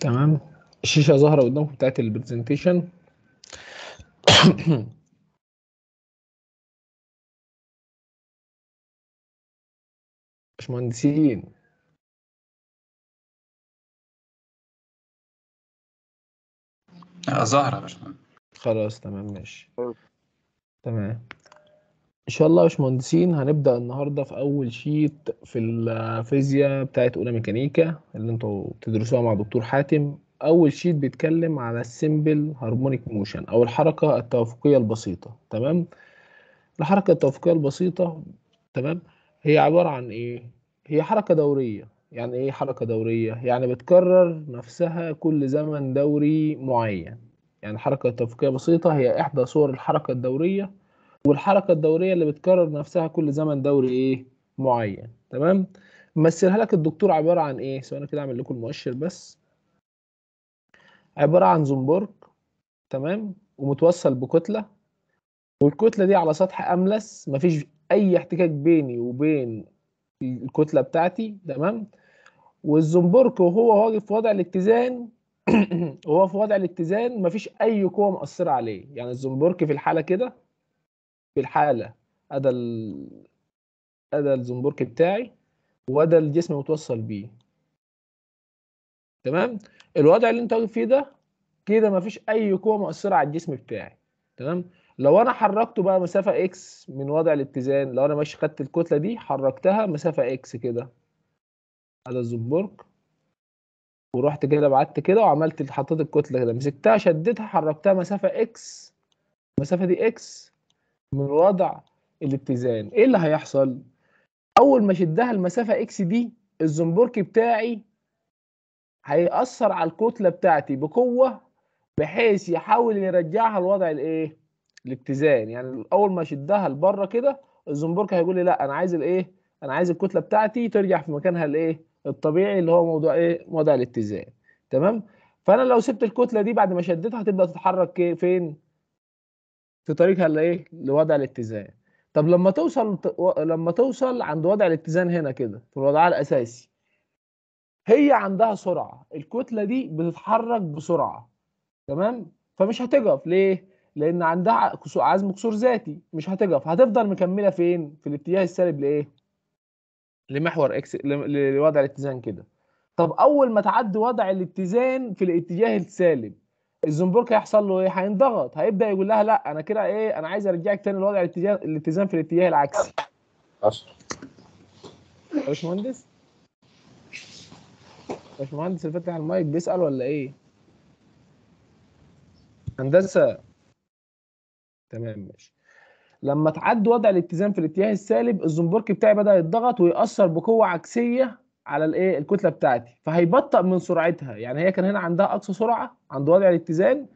تمام الشاشة ظاهرة قدامكم بتاعت البرزنتيشن باشمهندسين آه، ظاهرة يا باشمهندس خلاص تمام ماشي تمام ان شاء الله يا باشمهندسين هنبدا النهارده في اول شيت في الفيزياء بتاعت اولى ميكانيكا اللي انتوا بتدرسوها مع دكتور حاتم اول شيت بيتكلم على السيمبل هارمونيك موشن او الحركه التوافقيه البسيطه تمام الحركه التوافقيه البسيطه تمام هي عباره عن ايه هي حركه دوريه يعني ايه حركه دوريه يعني بتكرر نفسها كل زمن دوري معين يعني الحركه التوافقيه البسيطه هي احدى صور الحركه الدوريه والحركه الدوريه اللي بتكرر نفسها كل زمن دوري ايه معين تمام مثلها لك الدكتور عباره عن ايه سواء كده اعمل لكم مؤشر بس عباره عن زنبرج تمام ومتوصل بكتله والكتله دي على سطح املس مفيش اي احتكاك بيني وبين الكتله بتاعتي تمام والزنبرك وهو واقف في وضع الاتزان وهو في وضع الاتزان مفيش اي قوه مأثره عليه يعني الزنبرك في الحاله كده في الحاله ادى ادى الزنبرك بتاعي وده الجسم متوصل بيه تمام الوضع اللي انت واقف فيه ده كده مفيش اي قوه مؤثره على الجسم بتاعي تمام لو انا حركته بقى مسافه اكس من وضع الاتزان لو انا ماشي خدت الكتله دي حركتها مسافه اكس كده على الزنبرك ورحت كده بعدت كده وعملت حطيت الكتله كده مسكتها شديتها حركتها مسافه اكس المسافه دي اكس من وضع الاتزان ايه اللي هيحصل اول ما شدها المسافه اكس دي الزنبرك بتاعي هيأثر على الكتله بتاعتي بقوه بحيث يحاول يرجعها لوضع الايه الاتزان يعني اول ما شدها لبره كده الزنبرك هيقول لي لا انا عايز الايه انا عايز الكتله بتاعتي ترجع في مكانها الايه الطبيعي اللي هو موضوع ايه وضع الاتزان تمام فانا لو سبت الكتله دي بعد ما شدتها هتبدا تتحرك فين في طريقها لايه لوضع الاتزان طب لما توصل لما توصل عند وضع الاتزان هنا كده في وضعها الاساسي هي عندها سرعه الكتله دي بتتحرك بسرعه تمام فمش هتقف ليه لان عندها عزم كسور ذاتي مش هتقف هتفضل مكمله فين في الاتجاه السالب لايه لمحور اكس لوضع الاتزان كده طب اول ما تعدي وضع الاتزان في الاتجاه السالب الزنبرك هيحصل له ايه؟ هينضغط هيبدا يقول لها لا انا كده ايه انا عايز ارجعك تاني لوضع الاتجاه الاتزان في الاتجاه العكسي. عشر يا باشمهندس باشمهندس اللي فاتح المايك بيسال ولا ايه؟ هندسه تمام ماشي لما تعد وضع الاتزان في الاتجاه السالب الزنبرك بتاعي بدا يتضغط ويأثر بقوه عكسيه على الايه الكتله بتاعتي فهيبطئ من سرعتها يعني هي كان هنا عندها اقصى سرعه عند وضع الاتزان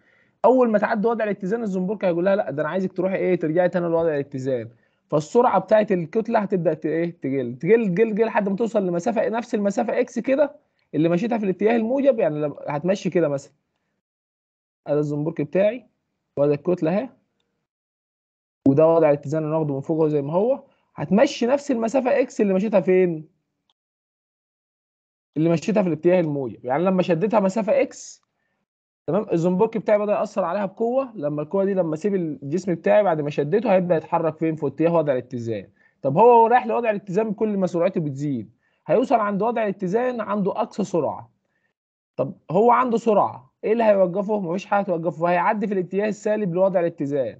اول ما تعدي وضع الاتزان الزنبرك هيقول لها لا ده انا عايزك تروحي ايه ترجعي تاني لوضع الاتزان فالسرعه بتاعت الكتله هتبدا ايه تقل تقل تقل تقل لحد ما توصل لمسافه نفس المسافه اكس كده اللي مشيتها في الاتجاه الموجب يعني هتمشي كده مثلا ادي الزنبرك بتاعي وادي الكتله اهي وده وضع الاتزان اللي ناخده من فوق زي ما هو هتمشي نفس المسافه اكس اللي مشيتها فين اللي مشيتها في الاتجاه الموجب يعني لما شدتها مسافه اكس تمام الزنبرك بتاعي بدا ياثر عليها بقوه لما القوه دي لما اسيب الجسم بتاعي بعد ما شدته هيبدا يتحرك فين في اتجاه وضع الاتزان طب هو رايح لوضع الاتزان كل ما سرعته بتزيد هيوصل عند وضع الاتزان عنده اقصى سرعه طب هو عنده سرعه ايه اللي هيوقفه مفيش حاجه توقفه هيعدي في الاتجاه السالب لوضع الاتزان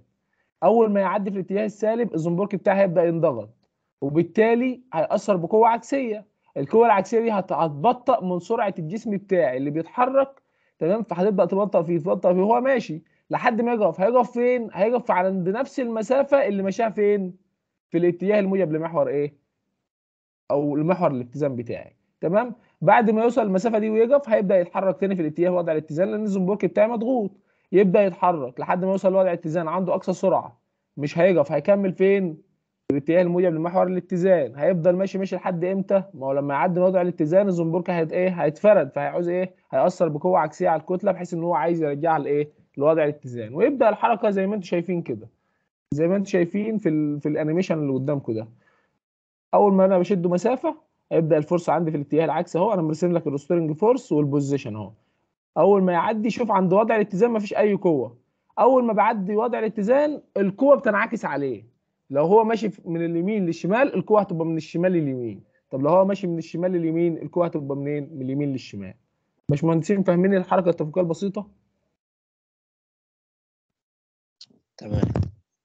اول ما يعدي في الاتجاه السالب الزنبرك بتاعي هيبدا ينضغط وبالتالي هيأثر بقوه عكسيه القوه العكسيه دي هتبطئ من سرعه الجسم بتاعي اللي بيتحرك تمام فهتبدا تبطئ فيه تبطئ فيه هو ماشي لحد ما يقف هيقف فين هيقف عند نفس المسافه اللي مشاها فين في الاتجاه الموجب لمحور ايه او المحور الاتزان بتاعي تمام بعد ما يوصل المسافه دي ويقف هيبدا يتحرك تاني في الاتجاه وضع الاتزان لان الزنبرك بتاعي مضغوط يبدا يتحرك لحد ما يوصل لوضع الاتزان عنده اقصى سرعه مش هيقف هيكمل فين الاتجاه الموجب لمحور الاتزان هيفضل ماشي ماشي لحد امتى ما هو لما يعدي موضع الاتزان الزنبركه هيت ايه هيتفرد فهيعوز ايه هيأثر بقوه عكسيه على الكتله بحيث ان هو عايز يرجعها لايه لوضع الاتزان ويبدا الحركه زي ما انتم شايفين كده زي ما انتم شايفين في في الانيميشن اللي قدامكم ده اول ما انا بشده مسافه هيبدا الفرصه عندي في الاتجاه العكسي اهو انا مرسم لك الاسترنج فورس والبوزيشن اهو اول ما يعدي شوف عند وضع الاتزان مفيش اي قوه اول ما بعدي وضع الاتزان القوه بتنعكس عليه لو هو ماشي من اليمين للشمال الكوع هتبقى من الشمال لليمين طب لو هو ماشي من الشمال لليمين الكوع هتبقى منين من اليمين للشمال باشمهندسين فاهمين الحركه التفكيكيه البسيطه تمام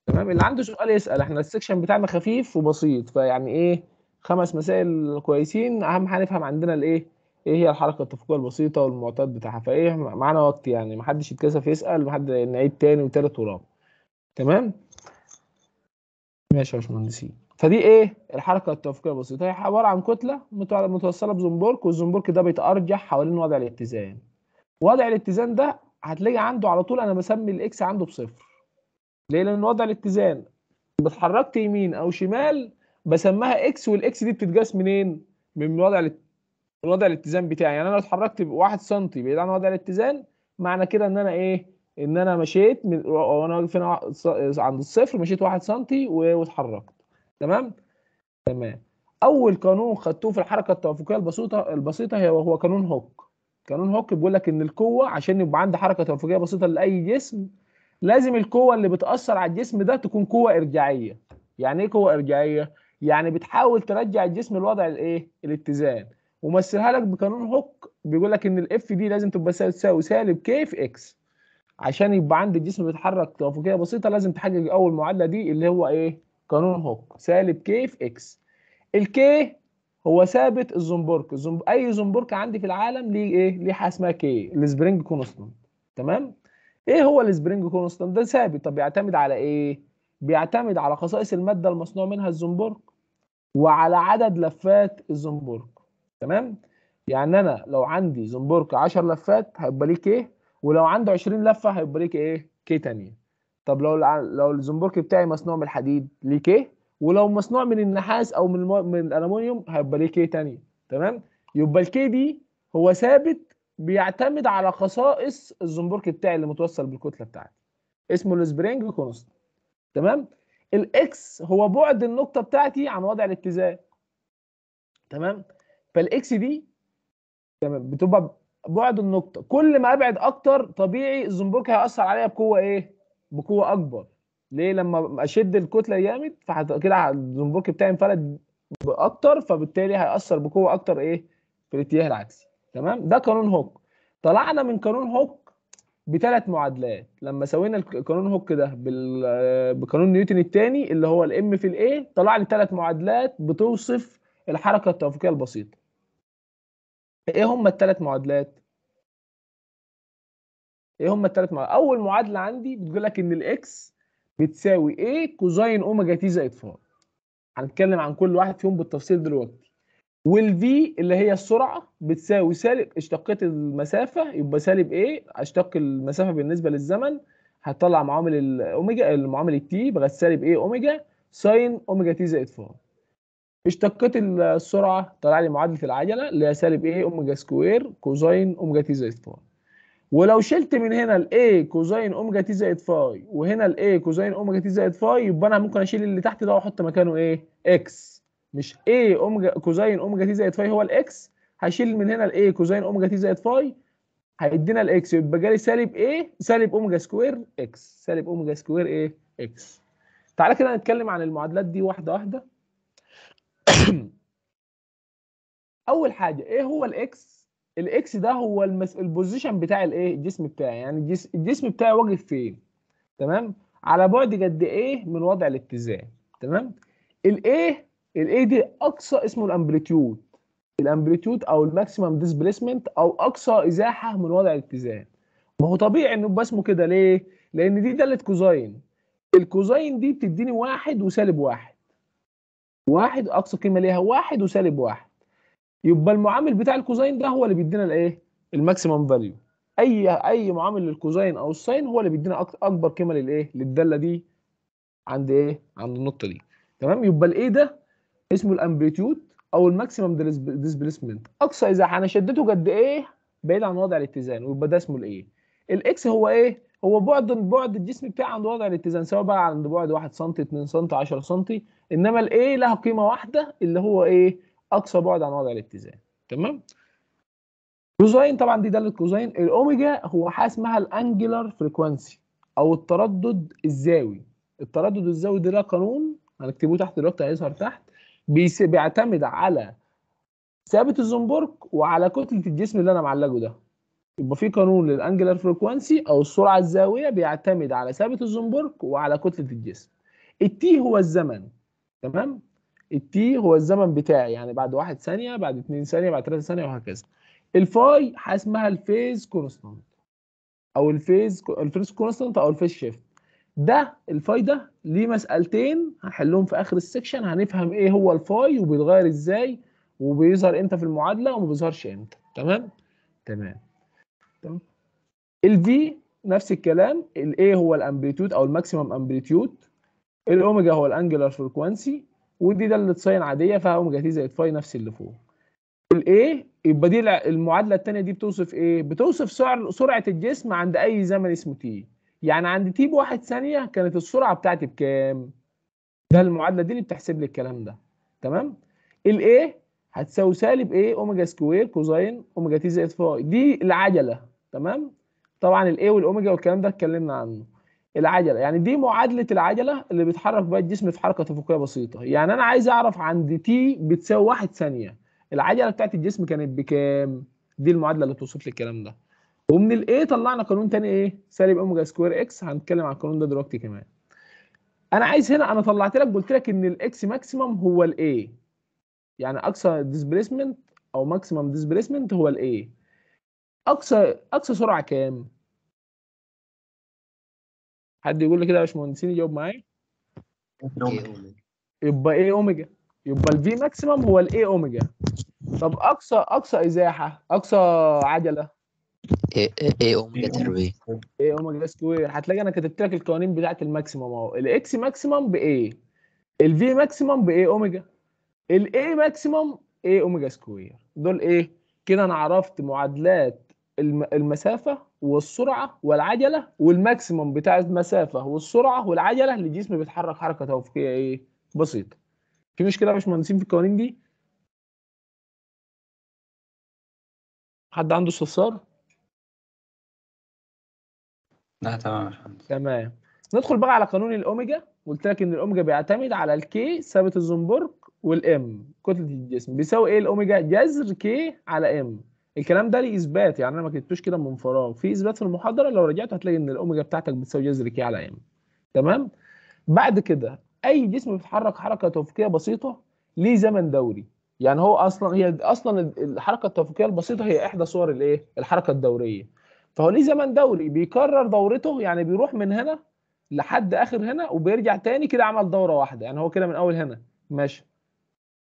تمام اللي عنده سؤال يسال احنا السكشن بتاعنا خفيف وبسيط فيعني ايه خمس مسائل كويسين اهم حاجه نفهم عندنا الايه ايه هي الحركه التفكيكيه البسيطه والمعتاد بتاعها فايه معانا وقت يعني محدش يتكسف يسال محد نعيد تاني وتالت ورابع تمام ماشي يا باشمهندسين فدي ايه الحركه التوافقيه البسيطه هي عباره عن كتله متوصله بزنبرك والزنبرك ده بيتارجح حوالين وضع الاتزان وضع الاتزان ده هتلاقي عنده على طول انا بسمي الاكس عنده بصفر ليه لان وضع الاتزان اتحركت يمين او شمال بسمها اكس والاكس دي بتتقاس منين من وضع وضع الاتزان بتاعي يعني انا لو اتحركت 1 سم بعيد عن وضع الاتزان معنى كده ان انا ايه ان انا مشيت من وانا واقف هنا عند الصفر مشيت 1 سم واتحركت تمام تمام اول قانون خدتوه في الحركه التوافقيه البسيطه البسيطه هي وهو قانون هوك قانون هوك بيقول لك ان القوه عشان يبقى عندي حركه توافقيه بسيطه لاي جسم لازم القوه اللي بتاثر على الجسم ده تكون قوه ارجاعيه يعني ايه قوه ارجاعيه يعني بتحاول ترجع الجسم لوضع الايه الاتزان ومثلها لك بقانون هوك بيقول لك ان الاف دي لازم تبقى تساوي سالب كي في اكس عشان يبقى عندي الجسم بيتحرك توافقيه بسيطه لازم تحقق اول معادله دي اللي هو ايه قانون هوك سالب كي في اكس الكي هو ثابت الزنبرك الزنب... اي زنبرك عندي في العالم ليه ايه ليه حاجه اسمها كي السبرينج كونستنت تمام ايه هو السبرينج كونستنت؟ ده ثابت طب بيعتمد على ايه بيعتمد على خصائص الماده المصنوع منها الزنبرك وعلى عدد لفات الزنبرك تمام يعني انا لو عندي زنبرك 10 لفات هيبقى ليه كي ولو عنده 20 لفه هيبقى ليك ايه كي تانية طب لو لو الزنبرك بتاعي مصنوع من الحديد ليه كي ولو مصنوع من النحاس او من المو... من الالومنيوم هيبقى ليه كي ثانيه، تمام يبقى الكي دي هو ثابت بيعتمد على خصائص الزنبرك بتاعي اللي متوصل بالكتله بتاعتي اسمه السبرينج كونست تمام الاكس هو بعد النقطه بتاعتي عن وضع الاتزان تمام فالاكس دي تمام بتبقى بعد النقطه كل ما ابعد اكتر طبيعي الزنبرك هياثر عليا بقوه ايه بقوه اكبر ليه لما اشد الكتله جامد فكده الزنبرك بتاعي انفلت اكتر فبالتالي هياثر بقوه اكتر ايه في الاتجاه العكسي تمام ده قانون هوك طلعنا من قانون هوك بثلاث معادلات لما سوينا القانون هوك ده بقانون نيوتن الثاني اللي هو الام في الايه طلع لي ثلاث معادلات بتوصف الحركه التوافقيه البسيطه ايه هم الثلاث معادلات ايه هم الثلاث معادلات اول معادله عندي بتقول لك ان الاكس بتساوي ايه كوزين اوميجا تي زائد فار هنتكلم عن كل واحد فيهم بالتفصيل دلوقتي والفي اللي هي السرعه بتساوي سالب اشتقيت المسافه يبقى سالب ايه اشتق المسافه بالنسبه للزمن هتطلع معامل الاوميجا المعامل التي بقت سالب ايه اوميجا ساين اوميجا تي زائد فار اشتقت السرعه طلع لي معادله العجله اللي هي سالب ايه اوميجا سكوير كوزين اوميجا تي زائد فاي ولو شلت من هنا الاي كوزين اوميجا تي زائد فاي وهنا الاي كوزين اوميجا تي زائد فاي يبقى انا ممكن اشيل اللي تحت ده واحط مكانه ايه اكس مش اي اوميجا كوزين اوميجا تي زائد فاي هو الاكس هشيل من هنا الاي كوزين اوميجا تي زائد فاي هيدينا الاكس يبقى جالي سالب ايه سالب اوميجا سكوير اكس سالب اوميجا سكوير ايه اكس تعالى كده نتكلم عن المعادلات دي واحده واحده اول حاجه ايه هو الاكس الاكس ده هو المس... البوزيشن بتاع الايه الجسم بتاعي يعني الجس... الجسم بتاعي واقف فين تمام على بعد قد ايه من وضع الاتزان تمام الايه الايه دي اقصى اسمه الامبليتيود الامبليتيود او الماكسيمم ديسبليسمنت او اقصى ازاحه من وضع الاتزان ما هو طبيعي انه يبقى اسمه كده ليه لان دي داله كوزين الكوزين دي بتديني واحد وسالب واحد واحد اقصى قيمه ليها واحد وسالب واحد يبقى المعامل بتاع الكوزين ده هو اللي بيدينا الايه الماكسيمم فاليو اي اي معامل للكوزين او الساين هو اللي بيدينا اكبر قيمه للايه للداله دي عند ايه عند النقطه دي تمام يبقى الايه ده اسمه الامبليتيود او الماكسيمم ديسبيسمنت اقصى اذا انا شدته قد ايه بعيد عن وضع الاتزان ويبقى ده اسمه الايه الاكس هو ايه هو بعد بعد الجسم بتاعي عند وضع الاتزان سواء بقى عند بعد 1 سم 2 سم 10 سم انما الايه لها قيمه واحده اللي هو ايه اقصى بعد عن وضع الاتزان تمام كوزين طبعا دي داله كوزين الاوميجا هو حاجه اسمها الانجلر فريكوانسي او التردد الزاوي التردد الزاوي ده قانون هنكتبه تحت دلوقتي هيظهر تحت بيعتمد على ثابت الزنبرك وعلى كتله الجسم اللي انا معلقه ده يبقى في قانون للانجلر فريكوانسي او السرعه الزاويه بيعتمد على ثابت الزنبرك وعلى كتله الجسم التي هو الزمن تمام التي هو الزمن بتاعي يعني بعد واحد ثانيه بعد اثنين ثانيه بعد ثلاثة ثانيه وهكذا الفاي اسمها الفيز كونستانت او الفيز الفيز كونستانت او الفيز شيفت ده الفاي ده ليه مسالتين هنحلهم في اخر السكشن هنفهم ايه هو الفاي وبيتغير ازاي وبيظهر امتى في المعادله وما بيظهرش امتى تمام تمام تمام الفي نفس الكلام الاي هو الامبليتيود او الماكسيمم امبليتيود الاوميجا هو الانجلر فريكوانسي ودي ده اللي ساين عاديه فاوميجا تي زائد فاي نفس اللي فوق الايه يبقى دي المعادله الثانيه دي بتوصف ايه بتوصف سعر سرعه الجسم عند اي زمن اسمه تي يعني عند تي بواحد ثانيه كانت السرعه بتاعتي بكام ده المعادله دي اللي بتحسب لي الكلام ده تمام الاي هتساوي سالب ايه اوميجا سكوير كوزين اوميجا تي زائد فاي دي العجله تمام طبعا الاي والاوميجا والكلام ده اتكلمنا عنه العجله يعني دي معادله العجله اللي بيتحرك بها الجسم في حركه افقيه بسيطه يعني انا عايز اعرف عند تي بتساوي 1 ثانيه العجله بتاعت الجسم كانت بكام دي المعادله اللي توصف لي الكلام ده ومن الاي طلعنا قانون ثاني ايه سالب اوميجا سكوير اكس هنتكلم عن القانون ده دلوقتي كمان انا عايز هنا انا طلعت لك قلت لك ان الاكس ماكسيمم هو الاي يعني اقصى ديسبيسمنت او ماكسيمم ديسبيسمنت هو الاي اقصى اقصى سرعه كام حد يقول لي كده يا باشمهندسين يجاوب معايا إيه يبقى ايه اوميجا يبقى الفي ماكسيمم هو الاي اوميجا طب اقصى اقصى ازاحه اقصى عجله اي اوميجا تربية اي اوميجا سكوير هتلاقي انا كتبت لك القوانين بتاعه الماكسيمم اهو الاكس ماكسيمم بايه الفي ماكسيمم بايه اوميجا الاي ماكسيمم اي اوميجا سكوير دول ايه كده انا عرفت معادلات المسافه والسرعه والعجله والماكسيمم بتاع المسافه والسرعه والعجله اللي الجسم بيتحرك حركه توفيقيه ايه بسيطه في مشكله يا باشمهندسين في القوانين دي حد عنده استفسار لا تمام يا تمام ندخل بقى على قانون الاوميجا قلت لك ان الاوميجا بيعتمد على الكي ثابت الزنبرك والام كتله الجسم بيساوي ايه الاوميجا جذر كي على ام الكلام ده ليه اثبات يعني انا ما كتبتوش كده من فراغ في اثبات في المحاضره لو رجعت هتلاقي ان الاوميجا بتاعتك بتساوي جذر كي على ام يعني. تمام بعد كده اي جسم بيتحرك حركه توافقيه بسيطه ليه زمن دوري يعني هو اصلا هي اصلا الحركه التوافقيه البسيطه هي احدى صور الايه الحركه الدوريه فهو ليه زمن دوري بيكرر دورته يعني بيروح من هنا لحد اخر هنا وبيرجع تاني كده عمل دوره واحده يعني هو كده من اول هنا ماشي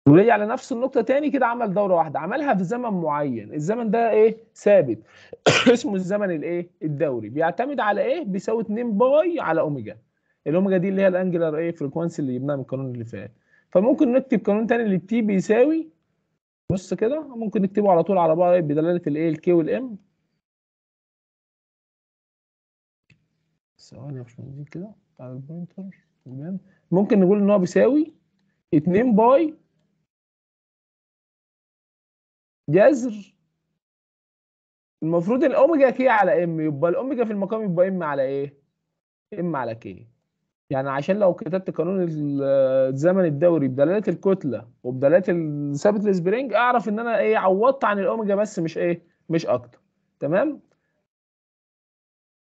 ورجع لنفس النقطة تاني كده عمل دورة واحدة عملها في زمن معين الزمن ده ايه ثابت اسمه الزمن الايه الدوري بيعتمد على ايه بيساوي 2 باي على اوميجا الاوميجا دي اللي هي الانجلر ايه فريكوانسي اللي جبناها من القانون اللي فات فممكن نكتب قانون تاني للتي بيساوي بص كده ممكن نكتبه على طول على بعض بدلالة الايه الكي والام ثواني يا باشمهندس كده بتاع البوينتر تمام ممكن نقول ان هو بيساوي 2 باي جذر المفروض الاوميجا كي على ام يبقى الاوميجا في المقام يبقى ام على ايه ام على كي يعني عشان لو كتبت قانون الزمن الدوري بدلاله الكتله وبدلاله الثابت السبرينج اعرف ان انا ايه عوضت عن الاوميجا بس مش ايه مش اكتر تمام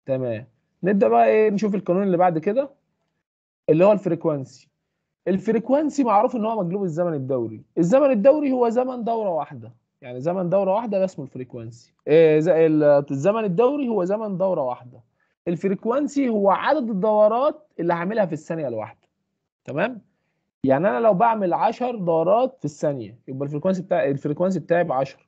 تمام نبدا بقى ايه نشوف القانون اللي بعد كده اللي هو الفريكوانسي الفريكوانسي معروف ان هو مجلوب الزمن الدوري الزمن الدوري هو زمن دوره واحده يعني زمن دوره واحده ده اسمه الفريكوانسي إيه، الزمن الدوري هو زمن دوره واحده الفريكوانسي هو عدد الدورات اللي هعملها في الثانيه الواحده تمام يعني انا لو بعمل 10 دورات في الثانيه يبقى الفريكوانسي بتاع الفريكوانسي بتاعي ب 10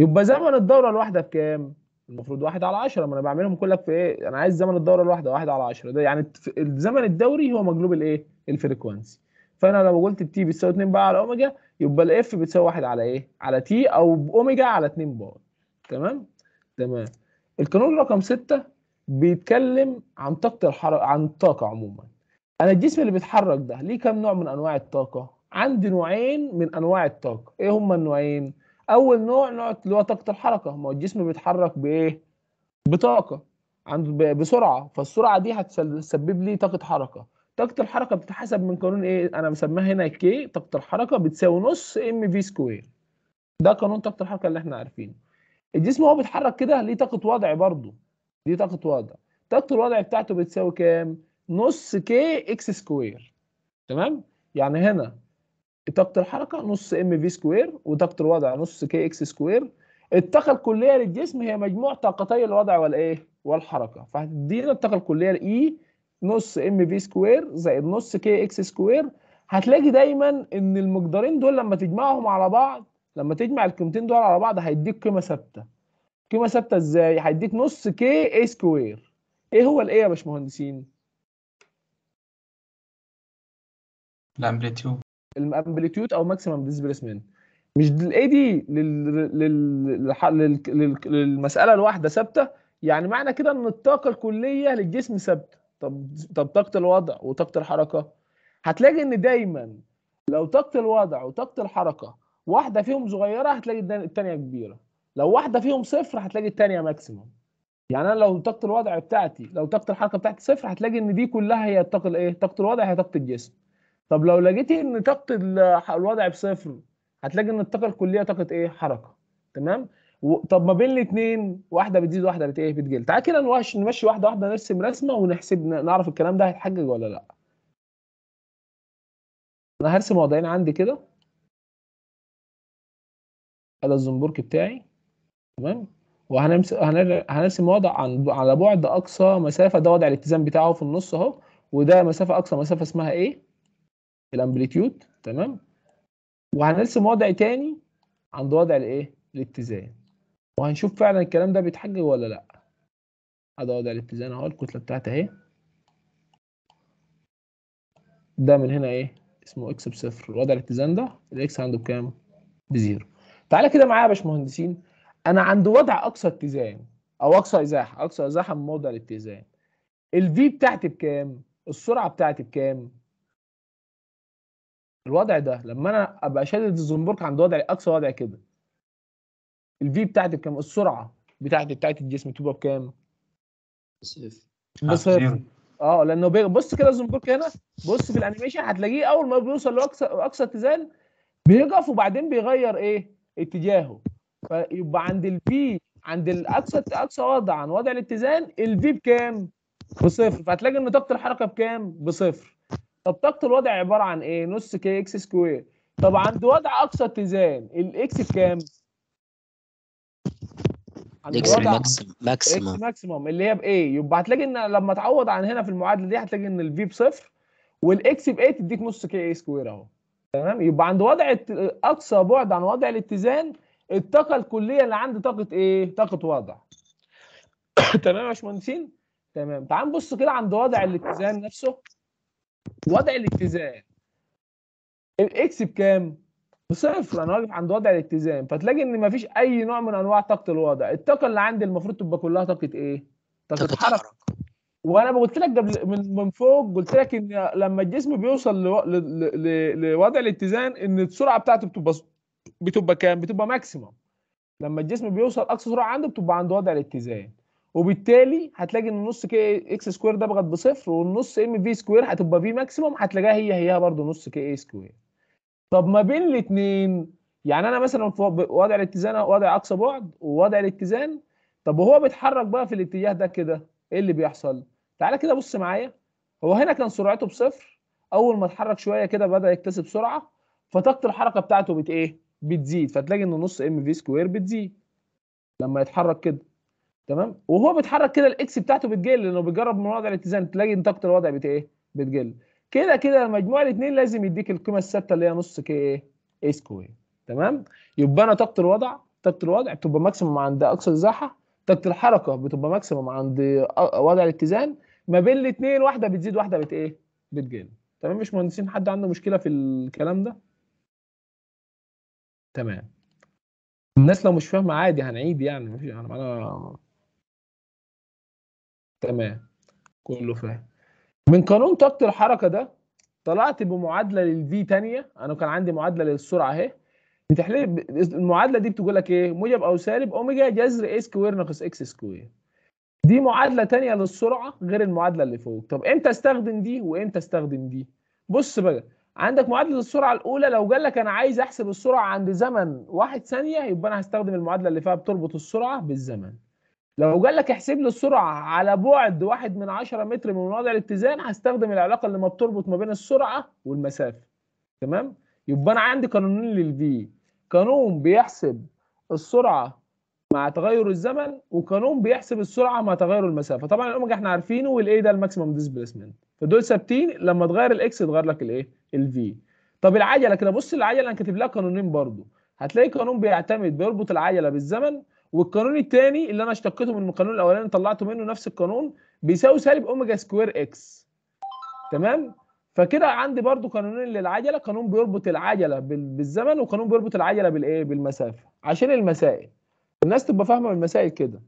يبقى زمن الدوره الواحده بكام المفروض واحد على 10 ما انا بعملهم كلك في ايه انا عايز زمن الدوره الواحده واحد على 10 ده يعني الزمن الدوري هو مجلوب الايه الفريكوانسي فانا لو قلت التي بتساوي 2 باي على اوميجا يبقى الاف بتساوي 1 على ايه؟ على تي او اوميجا على 2 باي تمام؟ تمام القانون رقم 6 بيتكلم عن طاقه الحركه عن الطاقه عموما انا الجسم اللي بيتحرك ده ليه كام نوع من انواع الطاقه؟ عندي نوعين من انواع الطاقه ايه هما النوعين؟ اول نوع نوع اللي هو طاقه الحركه ما هو الجسم بيتحرك بايه؟ بطاقه عنده بسرعه فالسرعه دي هتسبب لي طاقه حركه طاقه الحركه بتتحسب من قانون ايه انا مسماها هنا كي طاقه الحركه بتساوي نص ام في سكوير ده قانون طاقه الحركه اللي احنا عارفينه الجسم وهو بيتحرك كده ليه طاقه وضع برضه ليه طاقه وضع طاقه الوضع بتاعته بتساوي كام نص كي اكس سكوير تمام يعني هنا طاقه الحركه نص ام في سكوير وطاقه الوضع نص كي اكس سكوير الطاقه الكليه للجسم هي مجموع طاقتي الوضع والايه والحركه فهتدينا الطاقه الكليه الاي e نص ام في سكوير زائد نص كي اكس سكوير هتلاقي دايما ان المقدارين دول لما تجمعهم على بعض لما تجمع القيمتين دول على بعض هيديك قيمه ثابته قيمه ثابته ازاي هيديك نص كي اي سكوير ايه هو الايه يا باشمهندسين الامبليتيود الامبليتيود او ماكسيمم ديسبيسمنت مش الاي دي للمساله الواحده ثابته يعني معنى كده ان الطاقه الكليه للجسم ثابته طب طب طاقه الوضع وطاقه الحركه هتلاقي ان دايما لو طاقه الوضع وطاقه الحركه واحده فيهم صغيره هتلاقي الثانيه كبيره لو واحده فيهم صفر هتلاقي الثانيه ماكسيموم يعني انا لو طاقه الوضع بتاعتي لو طاقه الحركه بتاعتي صفر هتلاقي ان دي كلها هي الطاقه الايه طاقه الوضع هي طاقه الجسم طب لو لقيتي ان طاقه الوضع بصفر هتلاقي ان الطاقه الكليه طاقه ايه حركه تمام و... طب ما بين الاثنين واحده بتزيد واحده بت ايه بتقل تعال كده نمشي واحده واحده نرسم رسمه ونحسب نعرف الكلام ده هيتحجج ولا لا انا هرسم وضعين عندي كده هذا الزنبرك بتاعي تمام وهنرسم هنرسم وضع عن... على بعد اقصى مسافه ده وضع الاتزان بتاعه في النص اهو وده مسافه اقصى مسافه اسمها ايه الامبليتيود تمام وهنرسم وضع تاني عند وضع الايه الاتزان وهنشوف فعلا الكلام ده بيتحقق ولا لا هذا وضع الاتزان اهو الكتله بتاعتها اهي ده من هنا ايه اسمه اكس بصفر وضع الاتزان ده الاكس عنده بكام بزيرو تعالى كده معايا يا باشمهندسين انا عند وضع اقصى اتزان او اقصى ازاحه اقصى ازاحه من موضع الاتزان الفي بتاعتي بكام السرعه بتاعتي بكام الوضع ده لما انا ابقى شادد الزنبرك عند وضع اقصى وضع كده الفي بتاعتي بكام السرعه بتاعتي بتاعت الجسم تبقى بكام بصفر بصفر اه لانه بص كده زوم بوك هنا بص في الانيميشن هتلاقيه اول ما بيوصل لاقصى اقصى اتزان بيقف وبعدين بيغير ايه اتجاهه فيبقى عند الفي عند الاقصى اقصى وضع عن وضع الاتزان الفي بكام بصفر فهتلاقي ان طاقه الحركه بكام بصفر طب طاقه الوضع عباره عن ايه نص كي اكس سكوير طب عند وضع اقصى اتزان الاكس بكام ماكسيموم ماكسيمم ماكسيمم اللي هي بايه يبقى هتلاقي ان لما تعوض عن هنا في المعادله دي هتلاقي ان الفي بصفر والاكس باي تديك نص كي اي سكوير اهو تمام يبقى عند وضع اقصى بعد عن وضع الاتزان الطاقه الكليه اللي عند طاقه ايه؟ طاقه وضع تمام يا باشمهندسين؟ تمام تعال نبص كده عند وضع الاتزان نفسه وضع الاتزان الاكس بكام؟ بصفر انا واقف عند وضع الاتزان فتلاقي ان مفيش اي نوع من انواع طاقه الوضع الطاقه اللي عندي المفروض تبقى كلها طاقه ايه طاقه حركه وانا قلت لك قبل من من فوق قلت لك ان لما الجسم بيوصل لو... ل... ل... لوضع الاتزان ان السرعه بتاعته بتبقى بتبقى كام بتبقى ماكسيمم لما الجسم بيوصل اقصى سرعه عنده بتبقى عند وضع الاتزان وبالتالي هتلاقي ان النص كي اكس سكوير ده بقت بصفر والنص ام في سكوير هتبقى في ماكسيمم هتلاقيها هي هيها برضه نص كي اي سكوير طب ما بين الاثنين يعني انا مثلا في وضع الاتزان وضع اقصى بعد ووضع الاتزان طب وهو بيتحرك بقى في الاتجاه ده كده ايه اللي بيحصل تعالى كده بص معايا هو هنا كان سرعته بصفر اول ما اتحرك شويه كده بدا يكتسب سرعه فطاقه الحركه بتاعته بت ايه بتزيد فتلاقي ان نص ام في سكوير بتزيد لما يتحرك كده تمام وهو بيتحرك كده الاكس بتاعته بتقل لانه بيجرب من وضع الاتزان تلاقي ان طاقه الوضع بت ايه بتقل كده كده مجموع الاثنين لازم يديك القيمه الثابته اللي هي نص كي ايه اي سكوير تمام يبقى انا طاقه الوضع طاقه الوضع بتبقى ماكسيموم عند اقصى ازاحه طاقه الحركه بتبقى ماكسيموم عند وضع الاتزان ما بين الاثنين واحده بتزيد واحده بت ايه بتقل تمام مش مهندسين حد عنده مشكله في الكلام ده تمام الناس لو مش فاهمه عادي هنعيد يعني مفيش انا يعني، انا تمام كله فاهم من قانون طاقه الحركه ده طلعت بمعادله للفي ثانيه انا كان عندي معادله للسرعه اهي بتحلل المعادله دي بتقول لك ايه موجب او سالب اوميجا جذر اي سكوير ناقص اكس سكوير دي معادله ثانيه للسرعه غير المعادله اللي فوق طب امتى استخدم دي وامتى استخدم دي بص بقى عندك معادله السرعه الاولى لو قال لك انا عايز احسب السرعه عند زمن واحد ثانيه يبقى انا هستخدم المعادله اللي فيها بتربط السرعه بالزمن لو قال لك احسب لي السرعه على بعد واحد من 10 متر من وضع الاتزان هستخدم العلاقه اللي ما بتربط ما بين السرعه والمسافه تمام يبقى انا عندي قانونين للفي قانون بيحسب السرعه مع تغير الزمن وقانون بيحسب السرعه مع تغير المسافه طبعا الاوميجا احنا عارفينه والاي ده الماكسيمم ديسبيسمنت فدول ثابتين لما تغير الاكس يتغير لك الايه الفي طب العجله كده بص العجله انا كاتب لها قانونين برضو هتلاقي قانون بيعتمد بيربط العجله بالزمن والقانون الثاني اللي انا اشتقته من القانون الاولاني طلعته منه نفس القانون بيساوي سالب اوميجا سكوير اكس تمام فكده عندي برضو قانونين للعجله قانون بيربط العجله بالزمن وقانون بيربط العجله بالايه بالمسافه عشان المسائل الناس تبقى فاهمه المسائل كده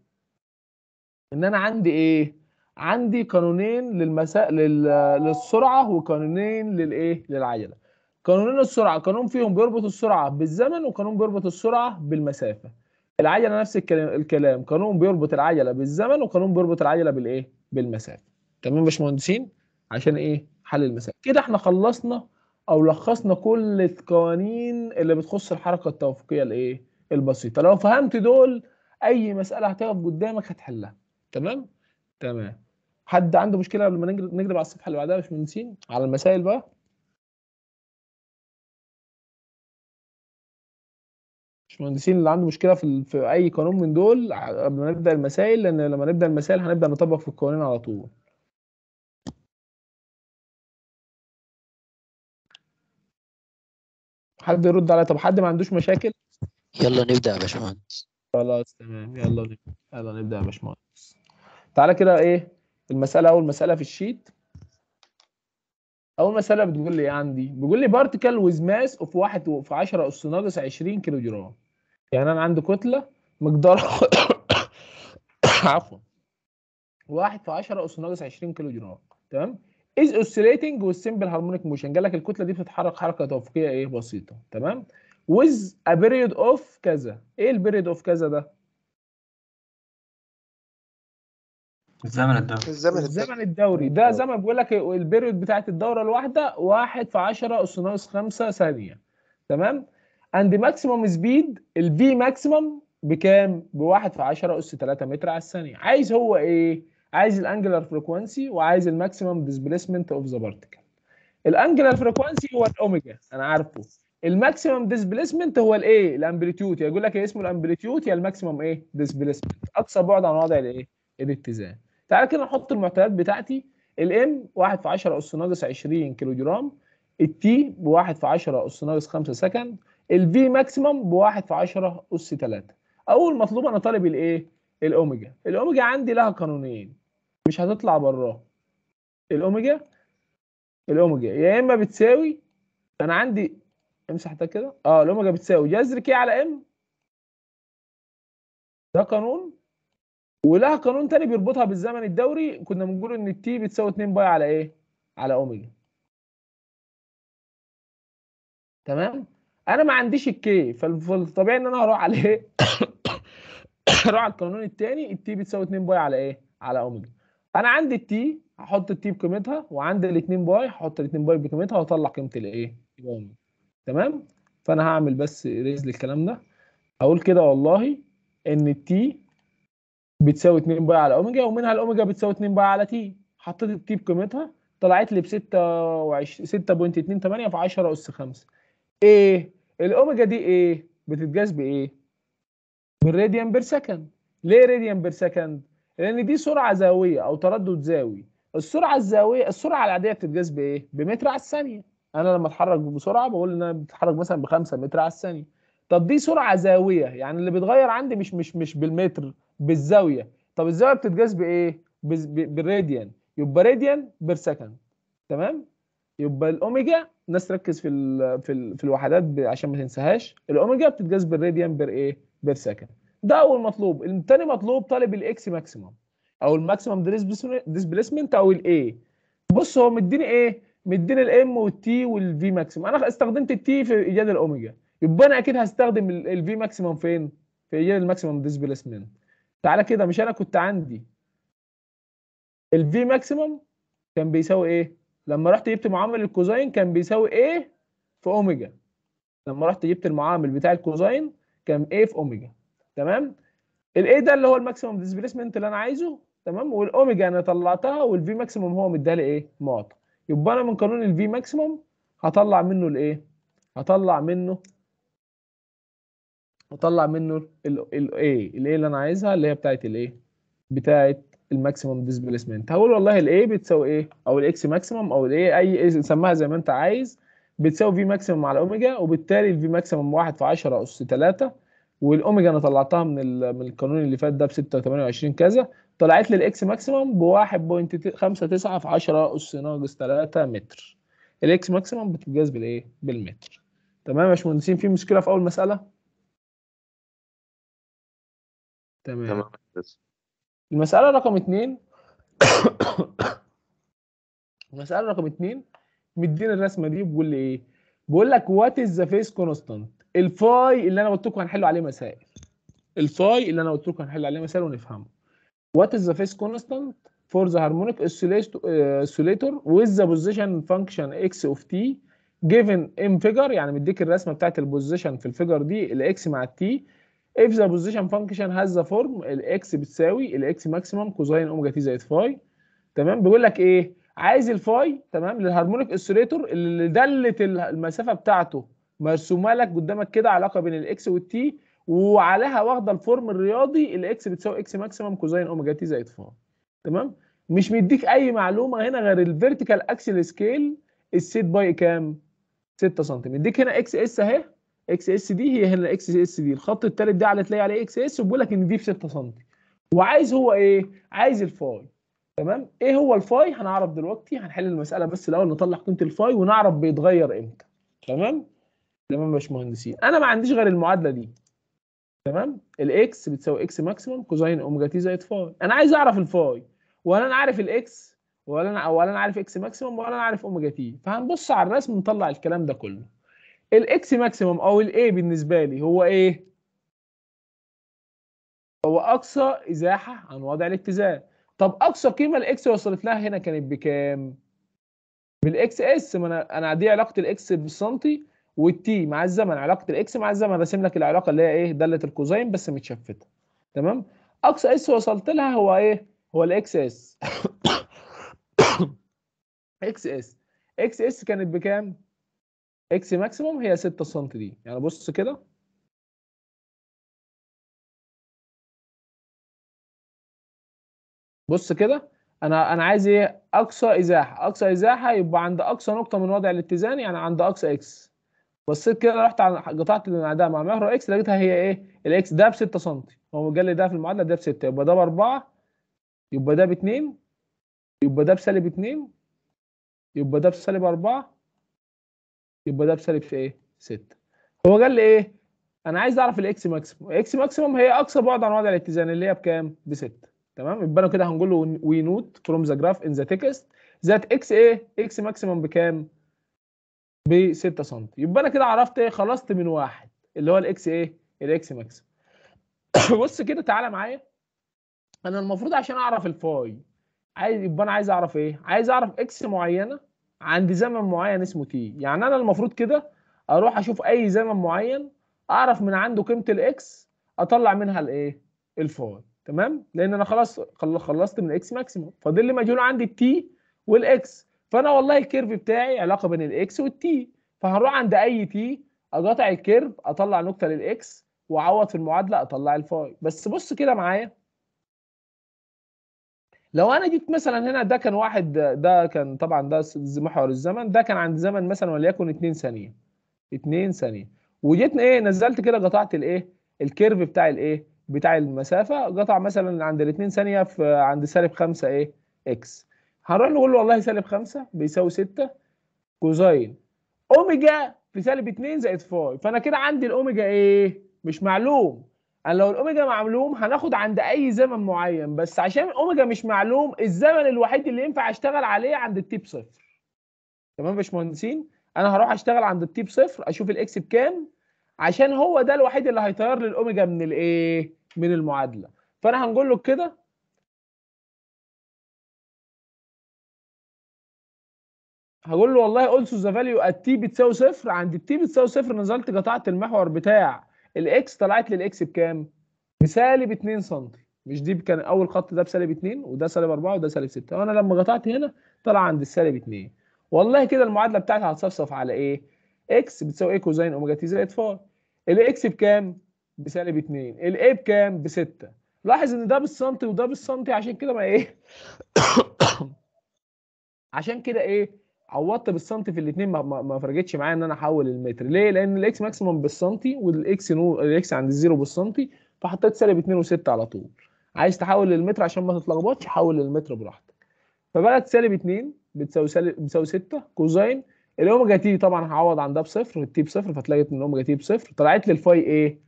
ان انا عندي ايه عندي قانونين للمسا... لل... للسرعه وقانونين للايه للعجله قانونين السرعه قانون فيهم بيربط السرعه بالزمن وقانون بيربط السرعه بالمسافه العجله نفس الكلام قانون بيربط العجله بالزمن وقانون بيربط العجله بالايه بالمسافه تمام يا باشمهندسين عشان ايه حل المسافه كده احنا خلصنا او لخصنا كل القوانين اللي بتخص الحركه التوافقيه الايه البسيطه لو فهمت دول اي مساله هتقف قدامك هتحلها تمام تمام حد عنده مشكله قبل ما نقلب على الصفحه اللي بعدها يا باشمهندسين على المسائل بقى المهندسين اللي عنده مشكله في, في اي قانون من دول قبل ما نبدا المسائل لان لما نبدا المسائل هنبدا نطبق في القوانين على طول حد يرد عليا طب حد ما عندوش مشاكل يلا نبدا يا باشمهندس خلاص تمام يلا نبدا يلا نبدا يا باشمهندس تعالى كده ايه المساله اول مساله في الشيت اول مساله بتقول لي إيه عندي بيقول لي بارتكل ويز ماس اوف واحد في 10 اس ناقص 20 كيلو جرام يعني انا عندي كتله مقدارها عفوا واحد في 10 اس ناقص 20 كيلو جرام تمام از اوسيليتنج والسمبل هارمونيك موشن قال لك الكتله دي بتتحرك حركه توافقيه ايه بسيطه تمام ويز ا بيريد اوف كذا ايه البيريد اوف كذا ده الزمن الدوري الزمن الدوري, الزمن الدوري. ده زي ما بيقول لك البيريود بتاعت الدوره الواحده واحد في 10 اس ناقص 5 ثانيه تمام اند ماكسيمم سبيد الفي ماكسيمم بكام؟ ب 1 في 10 اس 3 متر على الثانيه عايز هو ايه؟ عايز الانجلر فريكونسي وعايز الماكسيمم ديسبيسمنت اوف ذا بارتكل الانجلر فريكونسي هو الاوميجا انا عارفه الماكسيمم ديسبيسمنت هو الايه الامبليتيود يقول لك إيه يا اسمه الامبليتيود يا الماكسيمم ايه ديسبيسمنت اقصى بعد عن وضع الايه الاتزان تعال كده نحط المعطيات بتاعتي الام 1 في 10 اس ناقص 20 كيلو جرام التي ب 1 في 10 اس ناقص 5 سكند الفي ماكسيمم بواحد في 10 اس 3 اول مطلوب انا طالب الايه الاوميجا الاوميجا عندي لها قانونين مش هتطلع براه الاوميجا الاوميجا يا اما بتساوي انا عندي امسح ده كده اه الاوميجا بتساوي جذر كي على ام ده قانون ولها قانون تاني بيربطها بالزمن الدوري كنا بنقول ان التي بتساوي 2 باي على ايه على اوميجا تمام انا ما عنديش الكي فالطبيعي ان انا هروح على ايه هروح على القانون الثاني التي بتساوي 2 باي على ايه على اوميجا انا عندي التي هحط التي بقيمتها وعندي ال 2 باي هحط ال 2 باي بقيمتها واطلع قيمه الايه اوميجا تمام فانا هعمل بس ريز للكلام ده هقول كده والله ان التي بتساوي 2 باي على اوميجا ومنها الاوميجا بتساوي 2 باي على تي حطيت التي بقيمتها طلعت لي ب 26 6.28 في 10 اس 5 ايه الاوميجا دي ايه بتتجاز بايه بالراديان بير سكند ليه راديان بير سكند لان دي سرعه زاويه او تردد زاوي السرعه الزاويه السرعه العاديه بتتجاز بايه بمتر على الثانيه انا لما اتحرك بسرعه بقول ان انا بتحرك مثلا ب 5 متر على الثانيه طب دي سرعه زاويه يعني اللي بيتغير عندي مش مش مش بالمتر بالزاويه طب الزاويه بتتجاز بايه بالراديان يبقى راديان بير سكند تمام يبقى الاوميجا الناس تركز في الـ في, الـ في الوحدات عشان ما تنساهاش الاوميجا بتتجاز بالراديان بير ايه بير سكند ده اول مطلوب الثاني مطلوب طالب الاكس ماكسيمم او الماكسيمم ديسبيسمنت او الاي بص هو مديني ايه مديني الام والتي والفي ماكسيمم انا استخدمت التي في ايجاد الاوميجا يبقى انا اكيد هستخدم الفي ماكسيمم فين في ايجاد الماكسيمم ديسبيسمنت تعالى كده مش انا كنت عندي الفي ماكسيمم كان بيساوي ايه لما رحت جبت معامل الكوزين كان بيساوي ايه في اوميجا لما رحت جبت المعامل بتاع الكوزين كان ايه في اوميجا تمام الايه ده اللي هو الماكسيمم ديسبيسمنت اللي انا عايزه تمام والاوميجا انا طلعتها والفي ماكسيمم هو مديها لي ايه معطى يبقى انا من قانون الفي ماكسيمم هطلع منه الايه هطلع منه هطلع منه الايه الايه اللي انا عايزها اللي هي بتاعت الايه بتاعت الماكسيمم ديسبيسمنت هقول والله الاي بتساوي ايه او الاكس ماكسيمم او الاي اي إيه سماها زي ما انت عايز بتساوي في ماكسيمم على اوميجا وبالتالي الفي ماكسيمم 1 في 10 اس 3 والاوميجا انا طلعتها من من القانون اللي فات ده ب 26 كذا طلعت لي الاكس ماكسيمم ب 1.59 في 10 اس ناقص 3 متر الاكس ماكسيمم بتتجاز بالايه بالمتر تمام يا باشمهندسين في مشكله في اول مساله تمام تمام المساله رقم اثنين المساله رقم اثنين مدينا الرسمه دي بيقول لي ايه؟ بيقول لك وات از ذا فيس كونستانت الفاي اللي انا قلت لكم هنحله عليه مسائل الفاي اللي انا قلت لكم هنحل عليه مسائل ونفهمه وات از ذا فيس كونستانت فور ذا هارمونيك اوسيليتور ويز ذا بوزيشن فانكشن اكس اوف تي جيفن ان فيجر يعني مديك الرسمه بتاعت البوزيشن في الفيجر دي الاكس مع التي اف ذا بوزيشن فانكشن هاز ذا فورم الاكس بتساوي الاكس ماكسيمم كوزين اوميجا تي زائد فاي تمام بيقول لك ايه عايز الفاي تمام للهارمونيك اوسيليتور اللي دلت المسافه بتاعته مرسومه لك قدامك كده علاقه بين الاكس والتي وعليها واخده الفورم الرياضي الاكس بتساوي اكس ماكسيمم كوزين اوميجا تي زائد فاي تمام مش مديك اي معلومه هنا غير الفيرتيكال اكسل سكيل السيت باي كام 6 سم مديك هنا اكس اس اهي اكس اس دي هي هنا الاكس اس دي الخط الثالث ده على تلاقي عليه اكس اس وبيقول لك ان دي في 6 سم وعايز هو ايه عايز الفاي تمام ايه هو الفاي هنعرف دلوقتي هنحل المساله بس الاول نطلع قيمه الفاي ونعرف بيتغير امتى تمام تمام يا باشمهندسين انا ما عنديش غير المعادله دي تمام الاكس بتساوي اكس ماكسيمم كوزين اوميجا تي زائد فاي انا عايز اعرف الفاي ولا انا عارف الاكس ولا انا ولا انا عارف اكس ماكسيمم ولا انا عارف اوميجا تي فهنبص على الرسم ونطلع الكلام ده كله الاكس ماكسيمم او الاي بالنسبه لي هو ايه هو اقصى ازاحه عن وضع الاتزان طب اقصى قيمه الاكس وصلت لها هنا كانت بكام بالاكس اس ما انا انا دي علاقه الاكس بالسنتي والتي مع الزمن علاقه الاكس مع الزمن راسم لك العلاقه اللي هي ايه داله الكوزين بس متشفته تمام اقصى اس وصلت لها هو ايه هو الاكس اس اكس اس اكس اس كانت بكام اكس ماكسيموم هي 6 سم دي يعني بص كده بص كده انا انا عايز ايه اقصى ازاحه اقصى ازاحه يبقى عند اقصى نقطه من وضع الاتزان يعني عند اقصى اكس بصيت كده رحت على قطعت اللي بعدها مع مهر اكس لقيتها هي ايه الاكس ده ب 6 سم هو قال لي ده في المعادله ده ب 6 يبقى ده ب 4 يبقى ده ب 2 يبقى ده بسالب 2 يبقى ده بسالب 4 يبقى ده بسالب في ايه 6 هو قال لي ايه انا عايز اعرف الاكس ماكسيموم الاكس ماكسيموم هي اقصى بعد عن وضع الاتزان اللي هي بكام ب 6 تمام يبقى انا كده هنقول له وي نوت فروم ذا جراف ان ذا تكست ذات اكس ايه اكس ماكسيموم بكام ب 6 سم يبقى انا كده عرفت ايه خلصت من واحد اللي هو الاكس ايه الاكس ماكسيموم بص كده تعالى معايا انا المفروض عشان اعرف الفاي عايز يبقى انا عايز اعرف ايه عايز اعرف اكس معينه عند زمن معين اسمه تي يعني انا المفروض كده اروح اشوف اي زمن معين اعرف من عنده قيمه الاكس اطلع منها الايه الفاي تمام لان انا خلاص خلصت من الاكس ماكسيموم فاضل لي مجهول عندي التي والاكس فانا والله الكيرف بتاعي علاقه بين الاكس والتي فهروح عند اي تي اقاطع الكيرف اطلع نقطه للاكس واعوض في المعادله اطلع الفاي بس بص كده معايا لو انا جيت مثلا هنا ده كان واحد ده كان طبعا ده محور الزمن ده كان عند زمن مثلا وليكن 2 ثانيه 2 ثانيه وجيت ايه نزلت كده قطعت الايه الكيرف بتاع الايه بتاع المسافه قطع مثلا عند ال 2 ثانيه في عند سالب 5 ايه اكس هنروح نقول له والله سالب 5 بيساوي 6 كوزين اوميجا في سالب 2 زائد فاي فانا كده عندي الاوميجا ايه مش معلوم انا لو الاوميجا معلوم هناخد عند اي زمن معين بس عشان الاوميجا مش معلوم الزمن الوحيد اللي ينفع اشتغل عليه عند التيب صفر تمام يا باشمهندسين انا هروح اشتغل عند التيب صفر اشوف الاكس بكام عشان هو ده الوحيد اللي هيطير لي الاوميجا من الايه من المعادله فانا هنقول له كده هقول له والله اولسو ذا فاليو ات تي بتساوي صفر عند التي بتساوي صفر نزلت قطعت المحور بتاع الاكس طلعت لي الاكس بكام؟ بسالب 2 سم مش دي كان اول خط ده بسالب 2 وده سالب 4 وده سالب 6 وانا لما قطعت هنا طلع عند السالب 2 والله كده المعادله بتاعتي هتصفصف على ايه؟ اكس بتساوي ايه كوزين اوميجا تي زائد فاي الاكس بكام؟ بسالب 2 الاي بكام؟ ب 6 لاحظ ان ده بالسنتي وده بالسنتي عشان كده ما ايه عشان كده ايه عوضت بالسنتي في الاثنين ما, ما, فرجتش معايا ان انا احول المتر ليه لان الاكس ماكسيمم بالسنتي والاكس نو الاكس عند الزيرو بالسنتي فحطيت سالب 2 و6 على طول عايز تحول للمتر عشان ما تتلخبطش حول للمتر براحتك فبقت سالب 2 بتساوي سالب بتساوي 6 كوزين الاوميجا تي طبعا هعوض عندها بصفر والتي بصفر فتلاقي ان الاوميجا تي بصفر طلعت لي الفاي ايه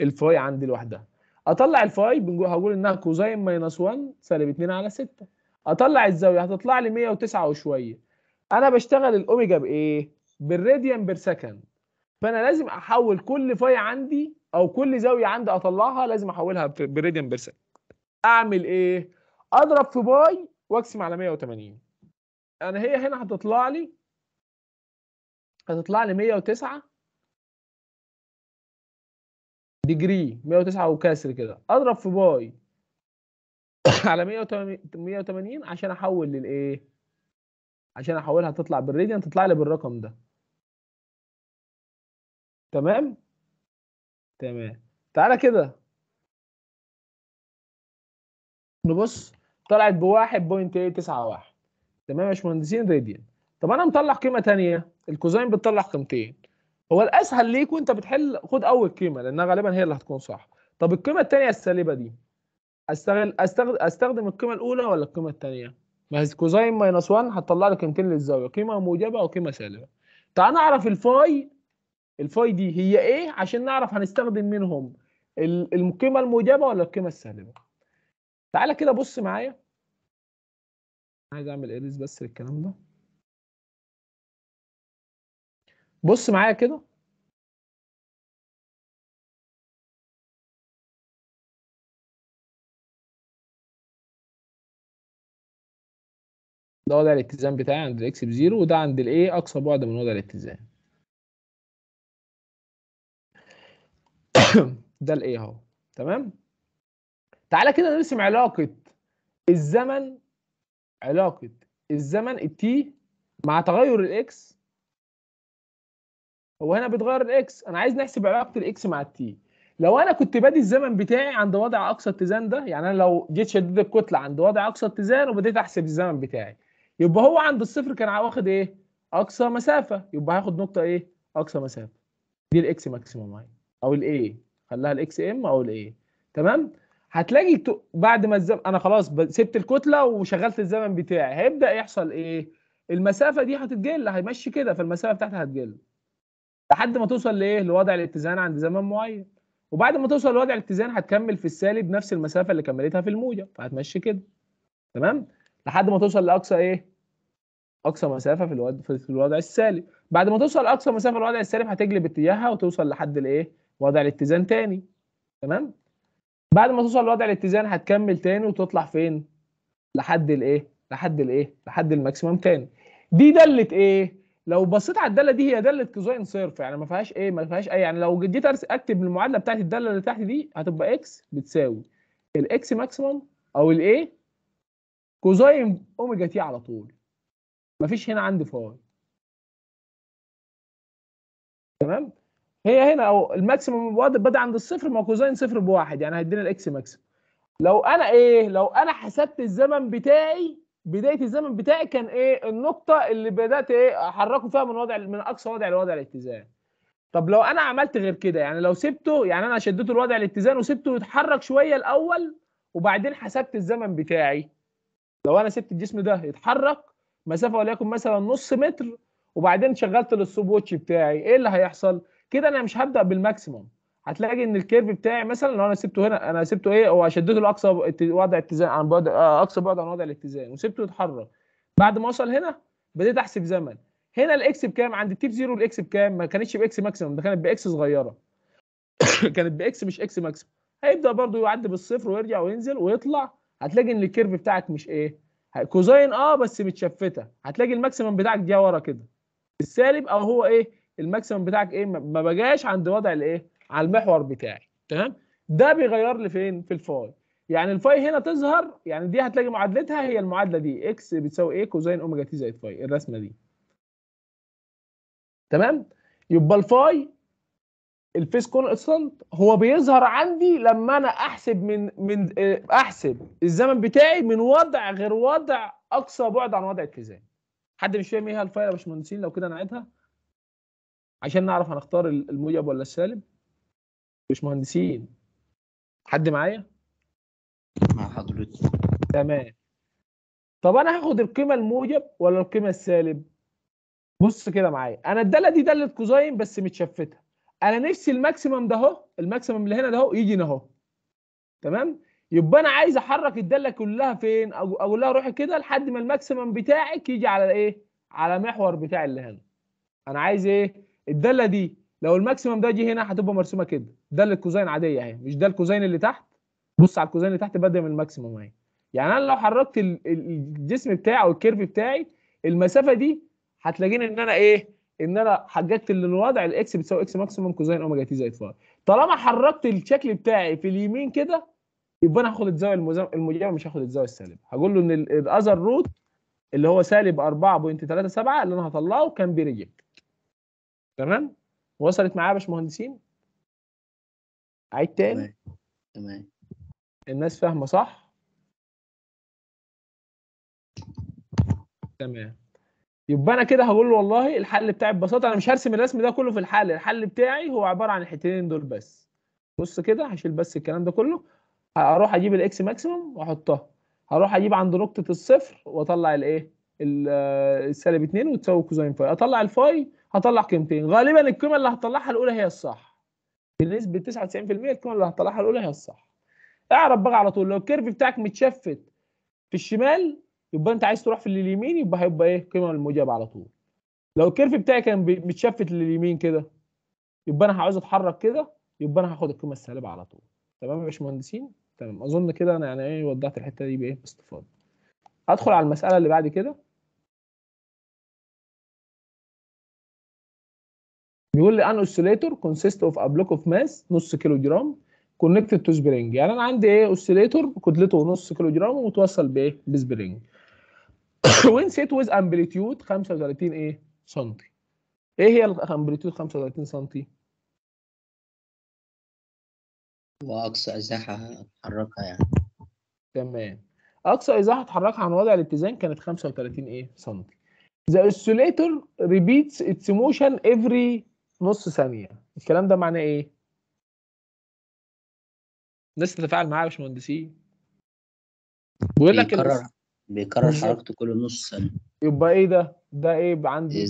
الفاي عندي لوحدها اطلع الفاي هقول انها كوزين ماينس 1 سالب 2 على 6 اطلع الزاويه هتطلع لي 109 وشويه انا بشتغل الاوميجا بايه بالراديان بير سكند فانا لازم احول كل فاي عندي او كل زاويه عندي اطلعها لازم احولها بالراديان بير سكند اعمل ايه اضرب في باي واقسم على 180 انا هي هنا هتطلع لي هتطلع لي 109 ديجري 109 وكسر كده اضرب في باي على 180 عشان احول للايه عشان احولها تطلع بالريديان تطلع لي بالرقم ده تمام تمام تعالى كده نبص طلعت ب 1.891 تمام يا باشمهندسين راديان طب انا مطلع قيمه ثانيه الكوزين بتطلع قيمتين هو الاسهل ليك وانت بتحل خد اول قيمه لانها غالبا هي اللي هتكون صح طب القيمه الثانيه السالبه دي استغل استخدم القيمه الاولى ولا القيمه الثانيه بس كوزين ماينس 1 هتطلع لي قيمتين للزاويه قيمه موجبه وقيمه سالبه تعال نعرف الفاي الفاي دي هي ايه عشان نعرف هنستخدم منهم القيمه الموجبه ولا القيمه السالبه تعالى كده بص معايا عايز اعمل اريز بس للكلام ده بص معايا كده ده وضع الاتزان بتاعي عند الاكس بزيرو وده عند الايه اقصى بعد من وضع الاتزان ده الايه اهو تمام تعالى كده نرسم علاقه الزمن علاقه الزمن التي مع تغير الاكس هو هنا بيتغير الاكس انا عايز نحسب علاقه الاكس مع التي لو انا كنت بادي الزمن بتاعي عند وضع اقصى اتزان ده يعني انا لو جيت شديت الكتله عند وضع اقصى اتزان وبديت احسب الزمن بتاعي يبقى هو عند الصفر كان واخد ايه اقصى مسافه يبقى هياخد نقطه ايه اقصى مسافه دي الاكس ماكسيموم اهي او الاي خليها الاكس ام او الاي تمام هتلاقي بعد ما الزمن انا خلاص سبت الكتله وشغلت الزمن بتاعي هيبدا يحصل ايه المسافه دي هتتجل هيمشي كده فالمسافه بتاعتها هتجل لحد ما توصل لايه لوضع الاتزان عند زمن معين وبعد ما توصل لوضع الاتزان هتكمل في السالب نفس المسافه اللي كملتها في الموجه فهتمشي كده تمام لحد ما توصل لاقصى ايه اقصى مسافه في الوضع في الوضع السالب بعد ما توصل اقصى مسافه في الوضع السالب هتجلب اتجاهها وتوصل لحد الايه وضع الاتزان تاني تمام بعد ما توصل لوضع الاتزان هتكمل تاني وتطلع فين لحد الايه لحد الايه لحد الماكسيمم تاني دي داله ايه لو بصيت على الداله دي هي داله كوزاين صرف يعني ما فيهاش ايه ما فيهاش اي يعني لو جيت اكتب المعادله بتاعت الداله اللي تحت دي هتبقى اكس بتساوي الاكس ماكسيمم او الايه كوزاين اوميجا تي على طول مفيش هنا عندي فاي تمام هي هنا او الماكسيمم بدا عند الصفر ما كوزين صفر بواحد يعني هيدينا الاكس ماكسيمم لو انا ايه لو انا حسبت الزمن بتاعي بدايه الزمن بتاعي كان ايه النقطه اللي بدات ايه احركه فيها من وضع من اقصى وضع لوضع الاتزان طب لو انا عملت غير كده يعني لو سبته يعني انا شديته لوضع الاتزان وسبته يتحرك شويه الاول وبعدين حسبت الزمن بتاعي لو انا سبت الجسم ده يتحرك مسافه وليكن مثلا نص متر وبعدين شغلت الستوب ووتش بتاعي ايه اللي هيحصل كده انا مش هبدا بالماكسيموم هتلاقي ان الكيرف بتاعي مثلا لو انا سبته هنا انا سبته ايه هو شدته لاقصى وضع اتزان عن بعد آه، اقصى بعد عن وضع الاتزان وسبته يتحرك بعد ما وصل هنا بديت احسب زمن هنا الاكس بكام عند التيب زيرو الاكس بكام ما كانتش باكس ماكسيموم ده كانت باكس صغيره كانت باكس مش اكس ماكسيموم هيبدا برضه يعدي بالصفر ويرجع وينزل ويطلع هتلاقي ان الكيرف بتاعك مش ايه كوزين اه بس متشفته هتلاقي الماكسيمم بتاعك جه ورا كده السالب او هو ايه الماكسيمم بتاعك ايه ما بجاش عند وضع الايه على المحور بتاعي تمام ده بيغير لي فين في الفاي يعني الفاي هنا تظهر يعني دي هتلاقي معادلتها هي المعادله دي اكس بتساوي ايه كوزين اوميجا تي زائد فاي الرسمه دي تمام يبقى الفاي الفيس كونستانت هو بيظهر عندي لما انا احسب من من آه، احسب الزمن بتاعي من وضع غير وضع اقصى بعد عن وضع اتزان حد مش فاهم ايه الفايده يا باشمهندسين لو كده نعيدها عشان نعرف هنختار الموجب ولا السالب باشمهندسين حد معايا مع حضرتك تمام طب انا هاخد القيمه الموجب ولا القيمه السالب بص كده معايا انا الداله دي داله كوزاين بس متشفتها انا نفسي الماكسيمم ده اهو الماكسيمم اللي هنا ده اهو يجي هنا اهو تمام يبقى انا عايز احرك الداله كلها فين اقول لها روحي كده لحد ما الماكسيمم بتاعك يجي على ايه على محور بتاع اللي هنا انا عايز ايه الداله دي لو الماكسيمم ده جه هنا هتبقى مرسومه كده ده الكوزين عاديه اهي مش ده الكوزين اللي تحت بص على الكوزين اللي تحت بدا من الماكسيمم اهي يعني انا لو حركت الجسم بتاعي او الكيرف بتاعي المسافه دي هتلاقيني ان انا ايه ان انا حججت الوضع الاكس بتساوي اكس ماكسيموم كوزين اوميجا تي زائد فاي طالما حركت الشكل بتاعي في اليمين كده يبقى انا هاخد الزاويه المجاوره مش هاخد الزاويه السالبه هقول له ان الاذر روت اللي هو سالب 4.37 اللي انا هطلعه كان بيريجكت تمام وصلت معايا يا باشمهندسين عيد تاني تمام الناس فاهمه صح تمام يبقى انا كده هقول له والله الحل بتاعي ببساطه انا مش هرسم الرسم ده كله في الحل الحل بتاعي هو عباره عن الحتتين دول بس بص كده هشيل بس الكلام ده كله هروح اجيب الاكس ماكسيمم واحطها هروح اجيب عند نقطه الصفر واطلع الايه آه، السالب 2 وتساوي كوزين فاي اطلع الفاي هطلع قيمتين غالبا القيمه اللي هطلعها الاولى هي الصح بنسبه 99% القيمه اللي هطلعها الاولى هي الصح اعرف بقى على طول لو الكيرف بتاعك متشفت في الشمال يبقى انت عايز تروح في اليمين يبقى هيبقى ايه قيمه الموجبه على طول لو الكيرف بتاعي كان متشفت لليمين كده يبقى انا عاوز اتحرك كده يبقى انا هاخد القيمه السالبه على طول تمام يا باشمهندسين تمام اظن كده انا يعني ايه وضحت الحته دي بايه باستفاضه ادخل على المساله اللي بعد كده بيقول لي ان اوسيليتور كونسيست اوف ا بلوك اوف ماس نص كيلو جرام كونكتد تو سبرينج يعني انا عندي ايه اوسيليتور كتلته نص كيلو جرام ومتوصل بايه بسبرينج وين سيت ويز امبليتيود 35 ايه سنتي ايه هي الامبليتيود 35 سنتي واقصى ازاحه اتحركها يعني تمام اقصى ازاحه اتحركها عن وضع الاتزان كانت 35 ايه سنتي The oscillator ريبيتس its موشن افري نص ثانيه الكلام ده معناه ايه الناس تتفاعل معاه يا باشمهندسين بيقول لك بيكرر حركته كل نص ثانيه يبقى ايه ده ده ايه عندي إيه،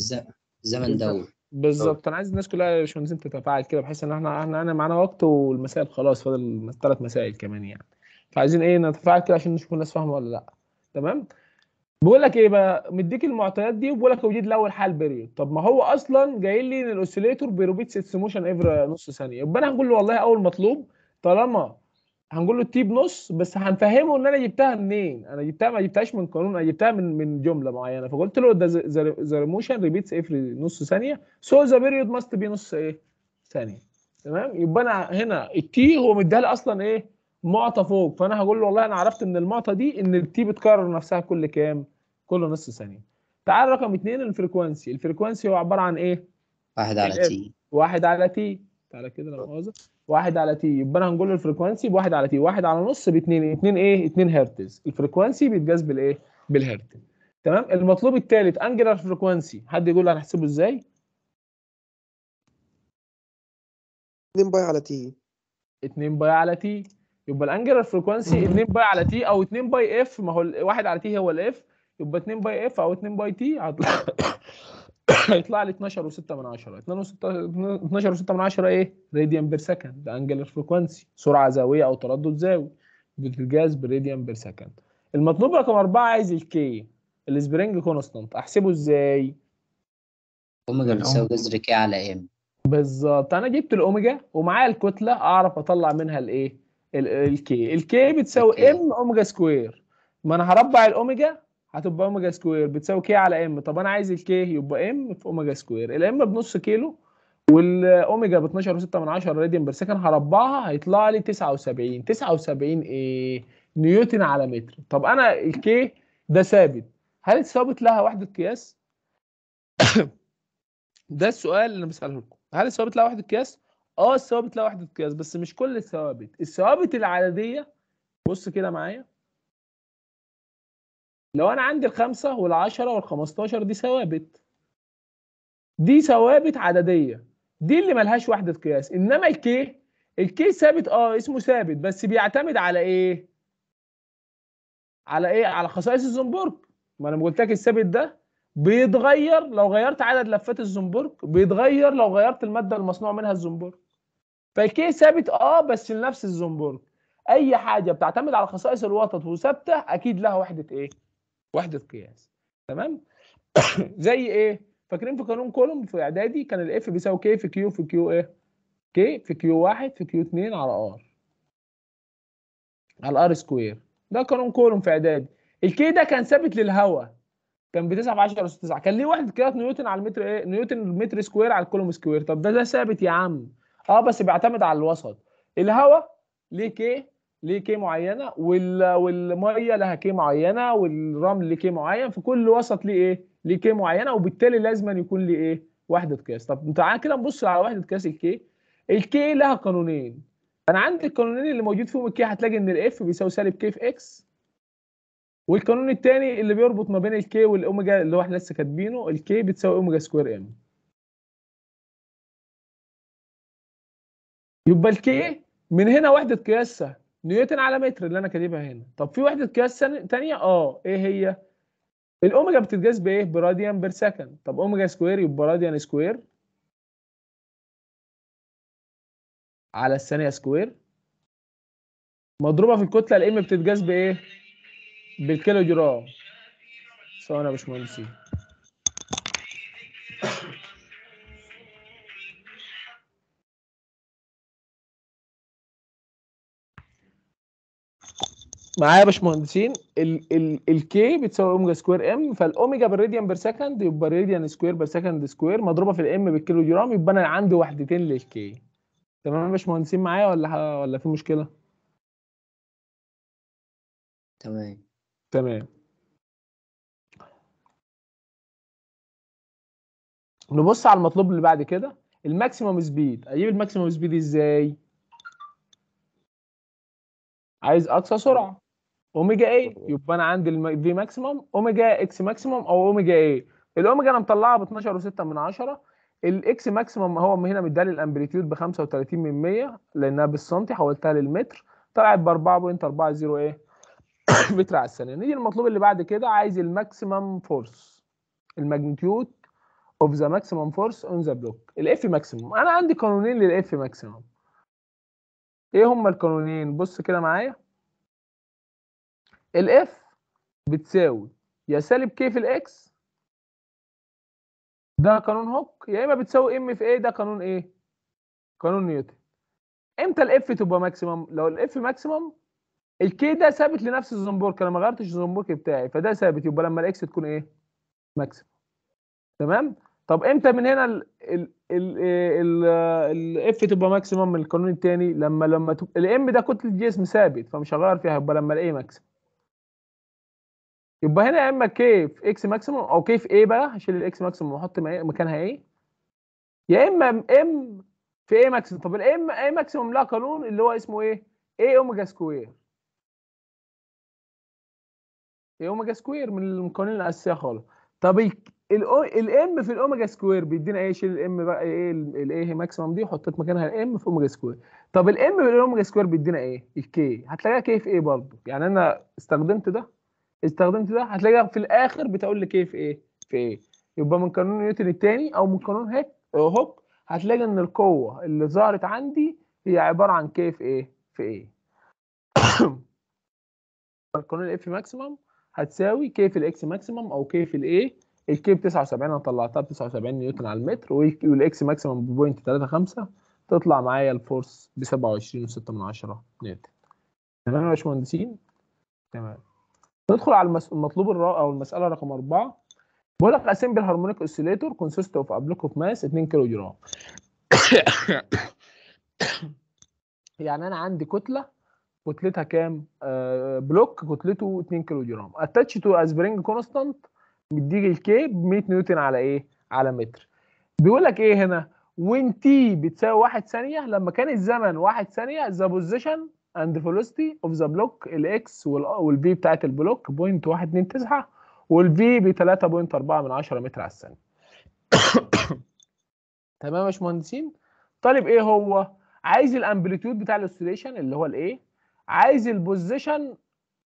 الزمن ده بالظبط انا عايز الناس كلها يا باشمهندس انت تتفاعل كده بحيث ان احنا احنا انا معانا وقت والمسائل خلاص فاضل ثلاث مسائل كمان يعني فعايزين ايه نتفاعل كده عشان نشوف الناس فاهمه ولا لا تمام بقول لك ايه بقى مديك المعطيات دي وبقول لك وجد الاول حال بيريود طب ما هو اصلا جاي لي ان الاوسيليتور بيروبيت سيتس موشن افر نص ثانيه يبقى انا هقول له والله اول مطلوب طالما هنقول له التي طيب بنص بس هنفهمه ان انا جبتها منين انا جبتها ما جبتهاش من قانون انا جبتها من من جمله معينه فقلت له ده ذا ريموشن ريبيتس افري نص ثانيه سو ذا بيريود ماست بي نص ايه ثانيه تمام يبقى انا هنا التي هو مديها لي اصلا ايه معطى فوق فانا هقول له والله انا عرفت من المعطى دي ان التي بتكرر نفسها كل كام كل نص ثانيه تعال رقم اثنين الفريكوانسي الفريكوانسي هو عباره عن ايه واحد على تي واحد على تي تعالى كده لو مؤاخذه واحد على تي يبقى انا هنقول له الفريكوانسي بواحد على تي واحد على نص باتنين 2 ايه 2 هرتز الفريكوانسي بيتجاز بالايه بالهرتز تمام المطلوب الثالث انجلر فريكوانسي حد يقول لي هنحسبه ازاي 2 باي على تي 2 باي على تي يبقى الانجلر فريكوانسي 2 باي على تي او 2 باي اف ما هو 1 على تي هو الاف يبقى 2 باي اف او 2 باي تي هطلع هيطلع لي 12 و6 من 10 12 و6 من 10 ايه راديان بير سكند ده انجلر فريكوانسي سرعه زاويه او تردد زاوي الجاز براديان بير سكند المطلوب رقم 4 عايز الكي السبرينج كونستانت احسبه ازاي اوميجا بتساوي جذر كي على ام بالظبط انا جبت الاوميجا ومعايا الكتله اعرف اطلع منها الايه الكي الكي بتساوي ام اوميجا سكوير ما انا هربع الاوميجا هتبقى اوميجا سكوير بتساوي كي على ام طب انا عايز الكي يبقى ام في اوميجا سكوير الام بنص كيلو والاوميجا ب 12.6 راديان بير سكند هربعها هيطلع لي 79 79 ايه نيوتن على متر طب انا الكي ده ثابت هل ثابت لها وحده قياس ده السؤال اللي انا بساله لكم هل الثوابت لها وحده قياس اه الثوابت لها وحده قياس بس مش كل الثوابت الثوابت العاديه بص كده معايا لو انا عندي الخمسه والعشره والخمستاشر دي ثوابت دي ثوابت عدديه دي اللي ملهاش وحده قياس انما الكي الكي ثابت اه اسمه ثابت بس بيعتمد على ايه على ايه على خصائص الزنبرج ما انا قلت لك الثابت ده بيتغير لو غيرت عدد لفات الزنبرج بيتغير لو غيرت الماده المصنوع منها الزنبرج فالكي ثابت اه بس لنفس الزنبرج اي حاجه بتعتمد على خصائص الوطط وثابته اكيد لها وحده ايه وحده قياس تمام زي ايه فاكرين في قانون كولوم في اعدادي كان الاف بيساوي كي في كيو في كيو ايه كي في كيو واحد في كيو اتنين على ار على ار سكوير ده قانون كولوم في اعدادي الكي ده كان ثابت للهواء كان ب 9 في 10 اس 9 كان ليه واحد قياس نيوتن على المتر ايه نيوتن المتر سكوير على الكولوم سكوير طب ده ده ثابت يا عم اه بس بيعتمد على الوسط الهواء ليه كي ليه كي معينه والميه لها كي معينه والرمل ليه كي معين فكل وسط ليه ايه ليه كي معينه وبالتالي لازم يكون ليه ايه وحده قياس طب تعالى كده نبص على وحده قياس الكي الكي لها قانونين انا عندي القانونين اللي موجود فيهم الكي هتلاقي ان الاف بيساوي سالب كي في اكس والقانون الثاني اللي بيربط ما بين الكي والاوميجا اللي هو احنا لسه كاتبينه الكي بتساوي اوميجا سكوير ام يبقى الكي من هنا وحده قياسها نيوتن على متر اللي انا كاتبها هنا طب في وحده قياس ثانيه اه ايه هي الاوميجا بتتقاس بايه براديان بير سكند طب اوميجا سكوير يبقى راديان سكوير على الثانيه سكوير مضروبه في الكتله الام بتتقاس بايه بالكيلو جرام ثواني يا باشمهندس معايا يا باشمهندسين الكي بتساوي اوميجا سكوير ام فالاوميجا بالراديان بير سكند يبقى الراديان سكوير بير سكند سكوير مضروبه في الام بالكيلو جرام يبقى انا عندي وحدتين للكي تمام يا باشمهندسين معايا ولا ولا في مشكله؟ تمام تمام نبص على المطلوب اللي بعد كده الماكسيموم سبيد اجيب الماكسيموم سبيد ازاي؟ عايز اقصى سرعه اوميجا اي يبقى انا عندي الفي في ماكسيمم اوميجا اكس ماكسيمم او اوميجا اي الاوميجا انا مطلعها ب 12.6 من 10 الاكس ماكسيمم هو هنا مدالي الامبليتيود ب 35 من 100 لانها بالسنتي حولتها للمتر طلعت ب 4.40 ايه متر على الثانيه نيجي للمطلوب اللي بعد كده عايز الماكسيمم فورس الماجنتيود اوف ذا ماكسيمم فورس اون ذا بلوك الاف ماكسيمم انا عندي قانونين للاف ماكسيمم ايه هما القانونين بص كده معايا الاف بتساوي يا سالب كي في الاكس ده قانون هوك يا اما بتساوي ام في ايه ده قانون ايه قانون نيوتن امتى الاف تبقى ماكسيمم لو الاف ماكسيمم الكي ده ثابت لنفس الزنبرك انا ما غيرتش الزنبرك بتاعي فده ثابت يبقى لما الاكس تكون ايه ماكسيمم تمام طب امتى من هنا ال ال ال الاف تبقى ماكسيمم من القانون الثاني لما لما الام ده كتله جسم ثابت فمش هغير فيها يبقى لما الاي ماكسيمم يبقى هنا يا اما كي في اكس ماكسيموم او كي في ايه بقى هشيل الاكس ماكسيموم واحط إيه، مكانها ايه يا اما ام في ايه ماكسيموم طب الام ايه ماكسيموم لها قانون اللي هو اسمه ايه ايه اوميجا سكوير ايه اوميجا سكوير من القوانين الاساسيه خالص طب الام في الاوميجا سكوير بيدينا ايه شيل الام بقى ايه الايه ماكسيموم دي وحطيت مكانها الام في اوميجا سكوير طب الام في الاوميجا سكوير بيدينا ايه الكي هتلاقيها كي في ايه برضه يعني انا استخدمت ده استخدمت ده هتلاقيها في الاخر بتقول لك ايه في ايه في ايه يبقى من قانون نيوتن الثاني او من قانون هيك هوك هتلاقي ان القوه اللي ظهرت عندي هي عباره عن كيف ايه في ايه القانون الاف ماكسيمم هتساوي كيف الاكس ماكسيمم او كيف الايه الكي ب 79 انا طلعتها ب 79 نيوتن على المتر والاكس ماكسيمم ب 0.35 تطلع معايا الفورس ب 27.6 نيوتن تمام يا باشمهندسين تمام ندخل على المطلوب الر... او المساله رقم اربعه بقول لك اسمبل هارمونيك اوسيليتور كونسيست اوف ابلوك اوف ماس 2 كيلو جرام يعني انا عندي كتله كتلتها كام؟ آه بلوك كتلته 2 كيلو جرام اتاتش تو اسبرينج كونستانت مديك الكي ب 100 نيوتن على ايه؟ على متر بيقول لك ايه هنا؟ وين تي بتساوي 1 ثانيه لما كان الزمن 1 ثانيه ذا بوزيشن اند فيلوسيتي اوف ذا بلوك الاكس والبي بتاعت البلوك بوينت 129 والفي ب 3.4 من 10 متر على الثانيه تمام يا باشمهندسين طالب ايه هو عايز الامبليتيود بتاع الاوسيليشن اللي هو الايه عايز البوزيشن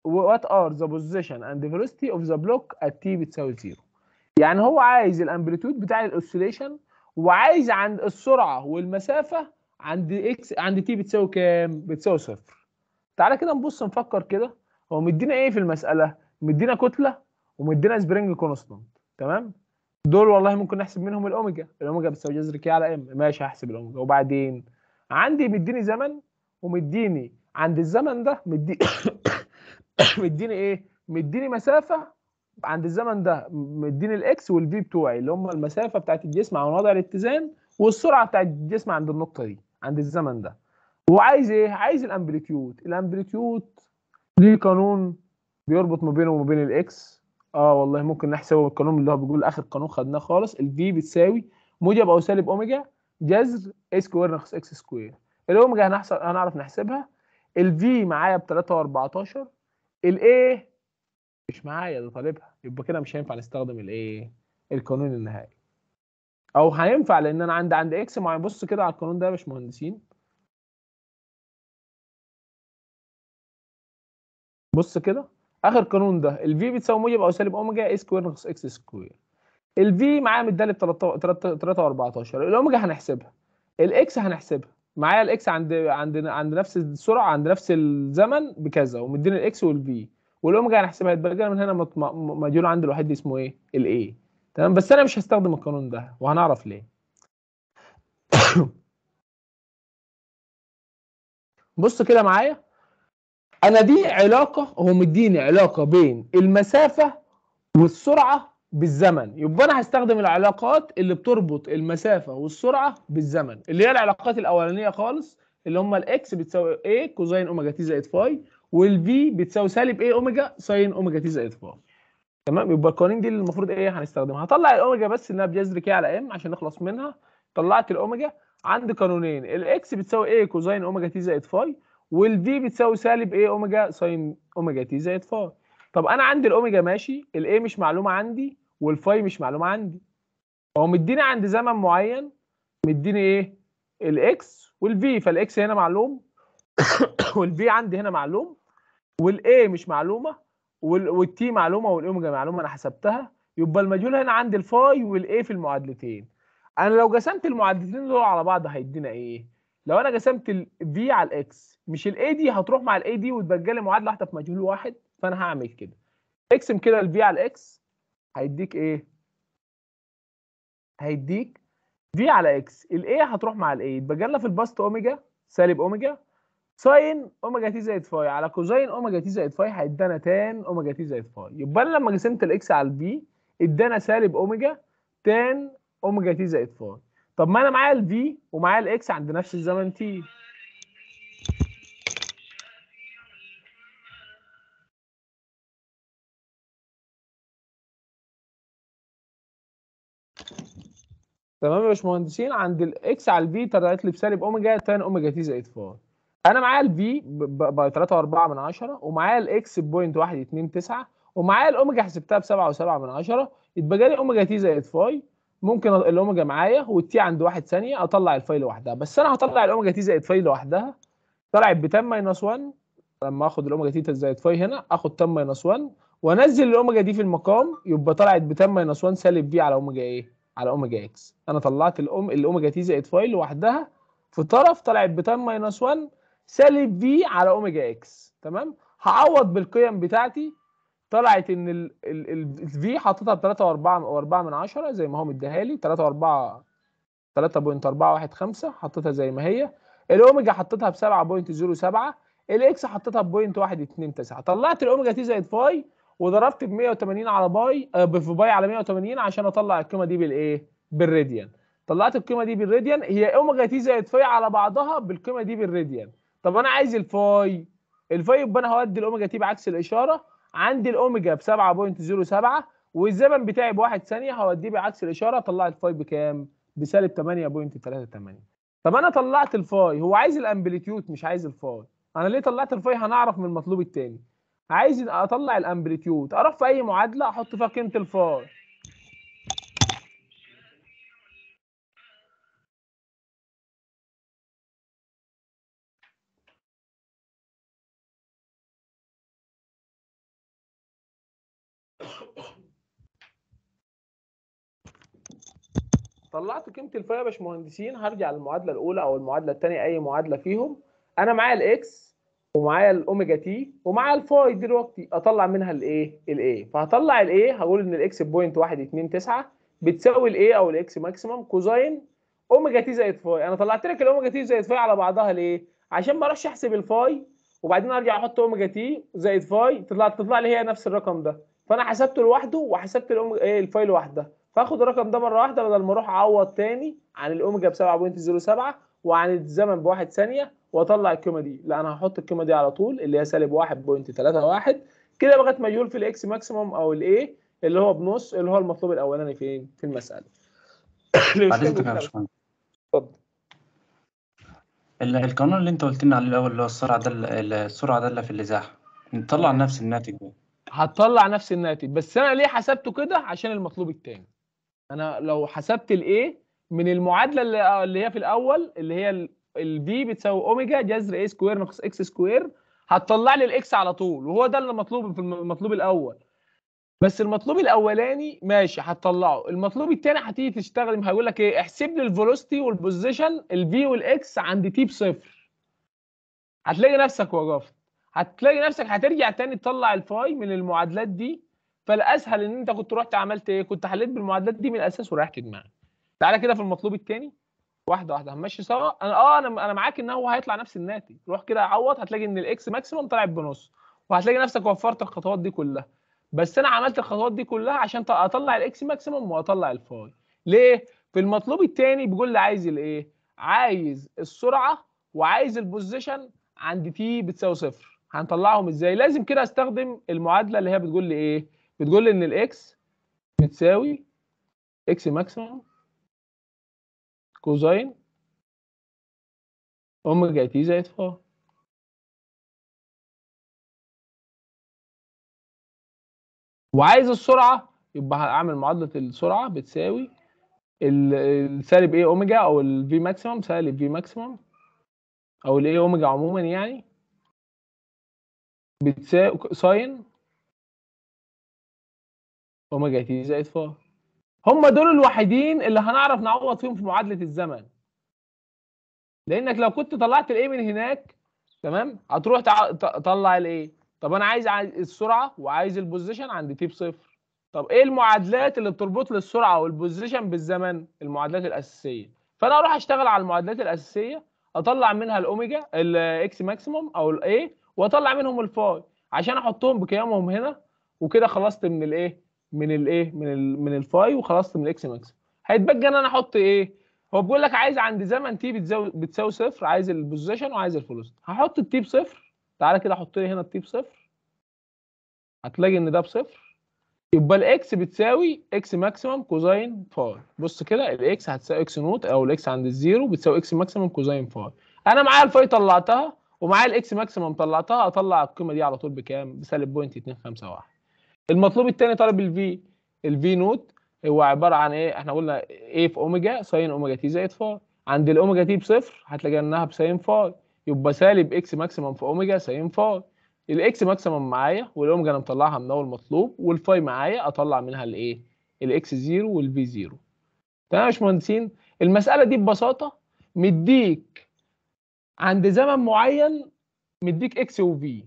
وات ار ذا بوزيشن اند فيلوسيتي اوف ذا بلوك ات تي بتساوي زيرو يعني هو عايز الامبليتيود بتاع الاوسيليشن وعايز عند السرعه والمسافه عند اكس عند تي بتساوي كام؟ بتساوي صفر. تعالى كده نبص نفكر كده هو مدينا ايه في المساله؟ مدينا كتله ومدينا سبرينج كونستانت تمام؟ دول والله ممكن نحسب منهم الاوميجا، الاوميجا بتساوي جذر كي على ام، ماشي هحسب الاوميجا وبعدين عندي مديني زمن ومديني عند الزمن ده مدي مديني ايه؟ مديني مسافه عند الزمن ده مديني الاكس والفي بتوعي اللي هم المسافه بتاعت الجسم عن وضع الاتزان والسرعه بتاعت الجسم عند النقطه دي عند الزمن ده وعايز ايه عايز الامبليتيود الامبليتيود ليه قانون بيربط ما بينه وما بين الاكس اه والله ممكن نحسبه بالقانون اللي هو بيقول اخر قانون خدناه خالص الفي بتساوي موجب او سالب اوميجا جذر اي سكوير ناقص اكس سكوير الاوميجا هنحسب هنعرف نحسبها الفي معايا ب 3 و14 الاي مش معايا ده طالبها يبقى كده مش هينفع نستخدم الايه القانون النهائي او هينفع لان انا عند عند اكس معين بص كده على القانون ده يا باشمهندسين بص كده اخر قانون ده في بتساوي موجب او سالب اوميجا اي سكوير ناقص اكس سكوير في معايا متدالب 3 و14 الاوميجا هنحسبها الاكس هنحسبها معايا الاكس عند عند عند نفس السرعه عند نفس الزمن بكذا ومديني الاكس والفي والاوميجا هنحسبها يتبقى من هنا مديون عند الوحيد اسمه ايه؟ الاي تمام بس انا مش هستخدم القانون ده وهنعرف ليه بص كده معايا انا دي علاقه هو مديني علاقه بين المسافه والسرعه بالزمن يبقى انا هستخدم العلاقات اللي بتربط المسافه والسرعه بالزمن اللي هي العلاقات الاولانيه خالص اللي هم الاكس بتساوي ايه كوزين اوميجا تي زائد فاي والفي بتساوي سالب ايه اوميجا ساين اوميجا تي زائد فاي تمام يبقى القوانين دي اللي المفروض ايه هنستخدمها هطلع الاوميجا بس انها بجذر كي على ام عشان نخلص منها طلعت الاوميجا عندي قانونين الاكس بتساوي ايه كوزين اوميجا تي زائد فاي والفي بتساوي سالب ايه اوميجا ساين اوميجا تي زائد فاي طب انا عندي الاوميجا ماشي الاي مش معلومه عندي والفاي مش معلومه عندي هو مديني عند زمن معين مديني ايه الاكس والفي فالاكس هنا معلوم والفي عندي هنا معلوم والاي مش معلومه وال... والتي معلومه والاوميجا معلومه انا حسبتها يبقى المجهول هنا عندي الفاي والاي في المعادلتين انا لو قسمت المعادلتين دول على بعض هيدينا ايه لو انا قسمت الفي على الاكس مش الاي دي هتروح مع الاي دي وتبقى لي معادله واحده في مجهول واحد فانا هعمل كده اقسم كده الفي على الاكس هيديك ايه هيديك في على اكس الاي هتروح مع الاي يتبقى لنا في الباست اوميجا سالب اوميجا ساين اوميجا تي زائد فاي على كوزين اوميجا تي زائد فاي هيدانا تان اوميجا تي زائد فاي يبقى انا لما قسمت الاكس على البي ادانا سالب اوميجا تان اوميجا تي زائد فاي طب ما انا معايا البي ومعايا الاكس عند نفس الزمن تي تمام يا باشمهندسين عند الاكس على البي طلعت لي بسالب اوميجا تان اوميجا تي زائد فاي انا معايا الفي ب 4 من 10 ومعايا الاكس بوينت 1.29 ومعايا الاوميجا حسبتها ب و7 من 10 يبقى جالي اوميجا تي زائد فاي ممكن الاوميجا معايا والتي عند واحد ثانيه اطلع الفاي لوحدها بس انا هطلع الاوميجا تي زائد فاي لوحدها طلعت ب 10 ماينس 1 لما اخد الاوميجا تي زائد فاي هنا اخد 10 ماينس 1 وانزل الاوميجا دي في المقام يبقى طلعت ب 10 ماينس 1 سالب في على اوميجا ايه؟ على اوميجا اكس انا طلعت الاوميجا تي زائد فاي لوحدها في طرف طلعت ب 10 ماينس 1 سالب في على اوميجا اكس تمام هعوض بالقيم بتاعتي طلعت ان الفي حطيتها ب 3 و4 و4 من 10 زي ما هو مديها لي 3 و4 3.415 حطيتها زي ما هي الاوميجا حطيتها ب 7.07 الاكس حطيتها ب 0.129 طلعت الاوميجا تي زائد باي وضربت ب 180 على باي آه، في باي على 180 عشان اطلع القيمه دي بالايه؟ بالراديان طلعت القيمه دي بالراديان هي اوميجا تي زائد باي على بعضها بالقيمه دي بالراديان طب انا عايز الفاي الفاي يبقى انا هودي الاوميجا تي بعكس الاشاره عندي الاوميجا ب 7.07 والزمن بتاعي بواحد ثانيه هوديه بعكس الاشاره طلعت الفاي بكام؟ بسالب 8.38 طب انا طلعت الفاي هو عايز الامبليتيود مش عايز الفاي انا ليه طلعت الفاي هنعرف من المطلوب الثاني عايز اطلع الامبليتيود اروح في اي معادله احط فيها قيمه الفاي طلعت قيمه الفاي يا باشمهندسين هرجع للمعادله الاولى او المعادله الثانيه اي معادله فيهم انا معايا الاكس ومعايا الاوميجا تي ومعايا الفاي دلوقتي اطلع منها الايه الايه فهطلع الايه هقول ان الاكس بوينت 1 2 9 بتساوي الايه او الاكس ماكسيمم كوزاين اوميجا تي زائد فاي انا طلعت لك الاوميجا تي زائد فاي على بعضها ليه عشان ما اروحش احسب الفاي وبعدين ارجع احط اوميجا تي زائد فاي تطلع تطلع لي هي نفس الرقم ده فانا حسبته لوحده وحسبت ايه الفاي لوحدها فاخد الرقم ده مره واحده بدل ما اروح اعوض تاني عن الاوميجا ب 7.07 وعن الزمن بواحد ثانيه واطلع القيمه دي لا انا هحط القيمه دي على طول اللي هي سالب 1.31 كده لغايه ما يقول في الاكس ماكسيموم او الايه اللي هو بنص اللي هو المطلوب الاولاني فين في المساله يا باشمهندس اتفضل القانون اللي انت قلت لنا عليه الاول اللي هو السرعه ده السرعه داله في الازاحه نطلع نفس الناتج ده هتطلع نفس الناتج بس انا ليه حسبته كده عشان المطلوب الثاني انا لو حسبت الاي من المعادله اللي, آه، اللي هي في الاول اللي هي البي بتساوي اوميجا جذر اي سكوير ناقص اكس سكوير هتطلع لي الاكس على طول وهو ده اللي مطلوب في المطلوب الاول بس المطلوب الاولاني ماشي هتطلعه المطلوب الثاني هتيجي تشتغل هيقول لك ايه احسب لي الفيلوسيتي والبوزيشن الفي والاكس عند تي بصفر هتلاقي نفسك وقفت هتلاقي نفسك هترجع تاني تطلع الفاي من المعادلات دي فالاسهل ان انت كنت رحت عملت ايه كنت حليت بالمعادلات دي من الاساس وريحت دماغك تعالى كده في المطلوب الثاني واحده واحده هنمشي سوا انا اه انا انا معاك ان هو هيطلع نفس الناتج روح كده عوض هتلاقي ان الاكس ماكسيموم طلعت بنص وهتلاقي نفسك وفرت الخطوات دي كلها بس انا عملت الخطوات دي كلها عشان اطلع الاكس ماكسيموم واطلع الفاي ليه في المطلوب الثاني بيقول لي عايز الايه عايز السرعه وعايز البوزيشن عند تي بتساوي صفر هنطلعهم ازاي لازم كده استخدم المعادله اللي هي بتقول لي ايه بتقول لي ان الاكس بتساوي اكس ماكسيمم كوزين اوميجا تي زائد فا وعايز السرعه يبقى هعمل معادله السرعه بتساوي السالب ايه اوميجا او الفي ماكسيمم سالب في ماكسيمم او الايه اوميجا عموما يعني بتساوي ساين اوميجا تي زائد 4 هم دول الوحيدين اللي هنعرف نعوض فيهم في معادله الزمن لانك لو كنت طلعت الايه من هناك تمام هتروح تطلع الايه طب انا عايز السرعه وعايز البوزيشن عند تي بصفر طب ايه المعادلات اللي بتربط لي السرعه والبوزيشن بالزمن المعادلات الاساسيه فانا اروح اشتغل على المعادلات الاساسيه اطلع منها الاوميجا الاكس ماكسيموم او الايه واطلع منهم الفاي عشان احطهم بقيمهم هنا وكده خلصت من الايه من الايه من الـ من الفاي وخلصت من الاكس ماكس هيتبقى ان انا احط ايه هو بيقول لك عايز عند زمن تي بتساوي صفر عايز البوزيشن وعايز الفلوس هحط التي بصفر تعالى كده حط لي هنا التي بصفر هتلاقي ان ده بصفر يبقى الاكس بتساوي اكس ماكسيمم كوزاين فاي بص كده الاكس هتساوي اكس نوت او الاكس عند الزيرو بتساوي اكس ماكسيمم كوزاين فاي انا معايا الفاي طلعتها ومعايا الاكس ماكسيمم طلعتها اطلع القيمه دي على طول بكام؟ بسالب بوينت 251 المطلوب الثاني طالب الفي الفي نوت هو عباره عن ايه احنا قلنا ايه في اوميجا ساين اوميجا تي زائد فاي عند الاوميجا تي بصفر هتلاقي انها بساين فاي يبقى سالب اكس ماكسيمم في اوميجا ساين فاي الاكس ماكسيمم معايا والاوميجا انا مطلعها من اول مطلوب والفاي معايا اطلع منها الايه الاكس زيرو والفي زيرو تمام يا باشمهندسين المساله دي ببساطه مديك عند زمن معين مديك اكس وفي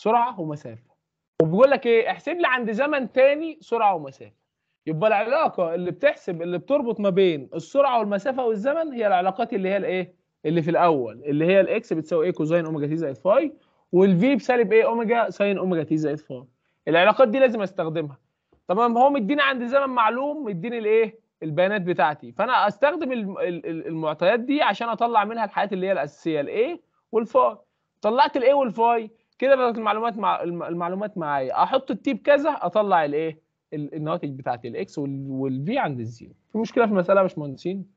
سرعه ومسافه وبيقول لك ايه احسب لي عند زمن تاني سرعه ومسافه يبقى العلاقه اللي بتحسب اللي بتربط ما بين السرعه والمسافه والزمن هي العلاقات اللي هي الايه اللي في الاول اللي هي الاكس بتساوي ايه كوزين اوميجا تي زائد فاي والفي بسالب ايه اوميجا ساين اوميجا تي زائد فاي العلاقات دي لازم استخدمها تمام هو مديني عند زمن معلوم مديني الايه البيانات بتاعتي فانا استخدم المعطيات دي عشان اطلع منها الحاجات اللي هي الاساسيه الايه والفاي طلعت الايه والفاي كده بقت المعلومات مع المعلومات معايا احط التيب كذا اطلع الايه الناتج بتاعت الاكس والفي عند الزيرو في مشكله في المساله يا باشمهندسين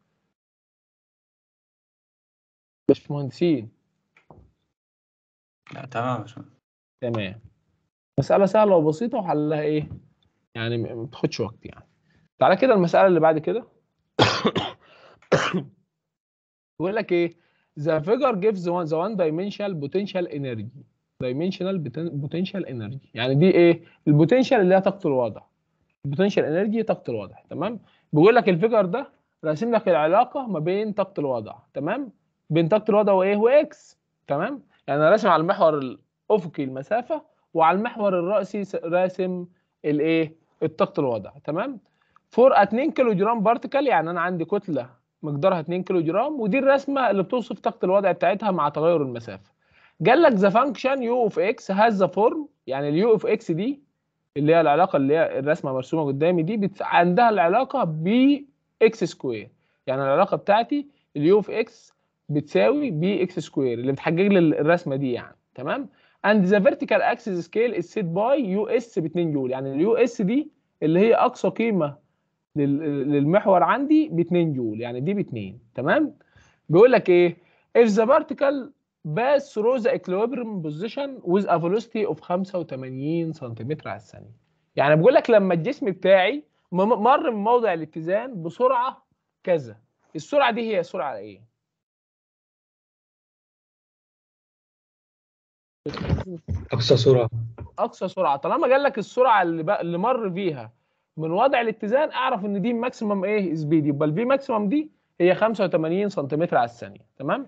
باشمهندسين لا تمام تمام مساله سهله وبسيطه وحلها ايه يعني ما بتاخدش وقت يعني تعالى كده المساله اللي بعد كده بيقول لك ايه the figure gives the one dimensional potential energy دايمنشنال بوتنشال انرجي يعني دي ايه البوتنشال اللي هي طاقه الوضع البوتنشال انرجي طاقه الوضع تمام بيقول لك الفيجر ده راسم لك العلاقه ما بين طاقه الوضع تمام بين طاقه الوضع وايه واكس تمام يعني انا راسم على المحور الافقي المسافه وعلى المحور الراسي راسم الايه الطاقه الوضع تمام فور 2 كيلو جرام بارتكل يعني انا عندي كتله مقدارها 2 كيلو جرام ودي الرسمه اللي بتوصف طاقه الوضع بتاعتها مع تغير المسافه قال لك ذا فانكشن يو اوف اكس هاز ذا فورم يعني اليو اوف اكس دي اللي هي العلاقه اللي هي الرسمه مرسومه قدامي دي بت... عندها العلاقه ب اكس سكوير يعني العلاقه بتاعتي اليو اوف اكس بتساوي بي اكس سكوير اللي بتحجج لي الرسمه دي يعني تمام اند ذا فيرتيكال اكسس سكيل از سيت باي يو اس ب 2 جول يعني اليو اس دي اللي هي اقصى قيمه للمحور عندي ب 2 جول يعني دي ب 2 تمام بيقول لك ايه اف ذا فيرتيكال باس روز اكليبرم بوزيشن ويز ا اوف 85 سنتيمتر على الثانيه يعني بقول لك لما الجسم بتاعي مر من موضع الاتزان بسرعه كذا السرعه دي هي سرعه ايه اقصى سرعه اقصى سرعه طالما قال لك السرعه اللي, ب... اللي مر بيها من وضع الاتزان اعرف ان دي ماكسيمم ايه سبيد يبقى الفي ماكسيمم دي هي 85 سنتيمتر على الثانيه تمام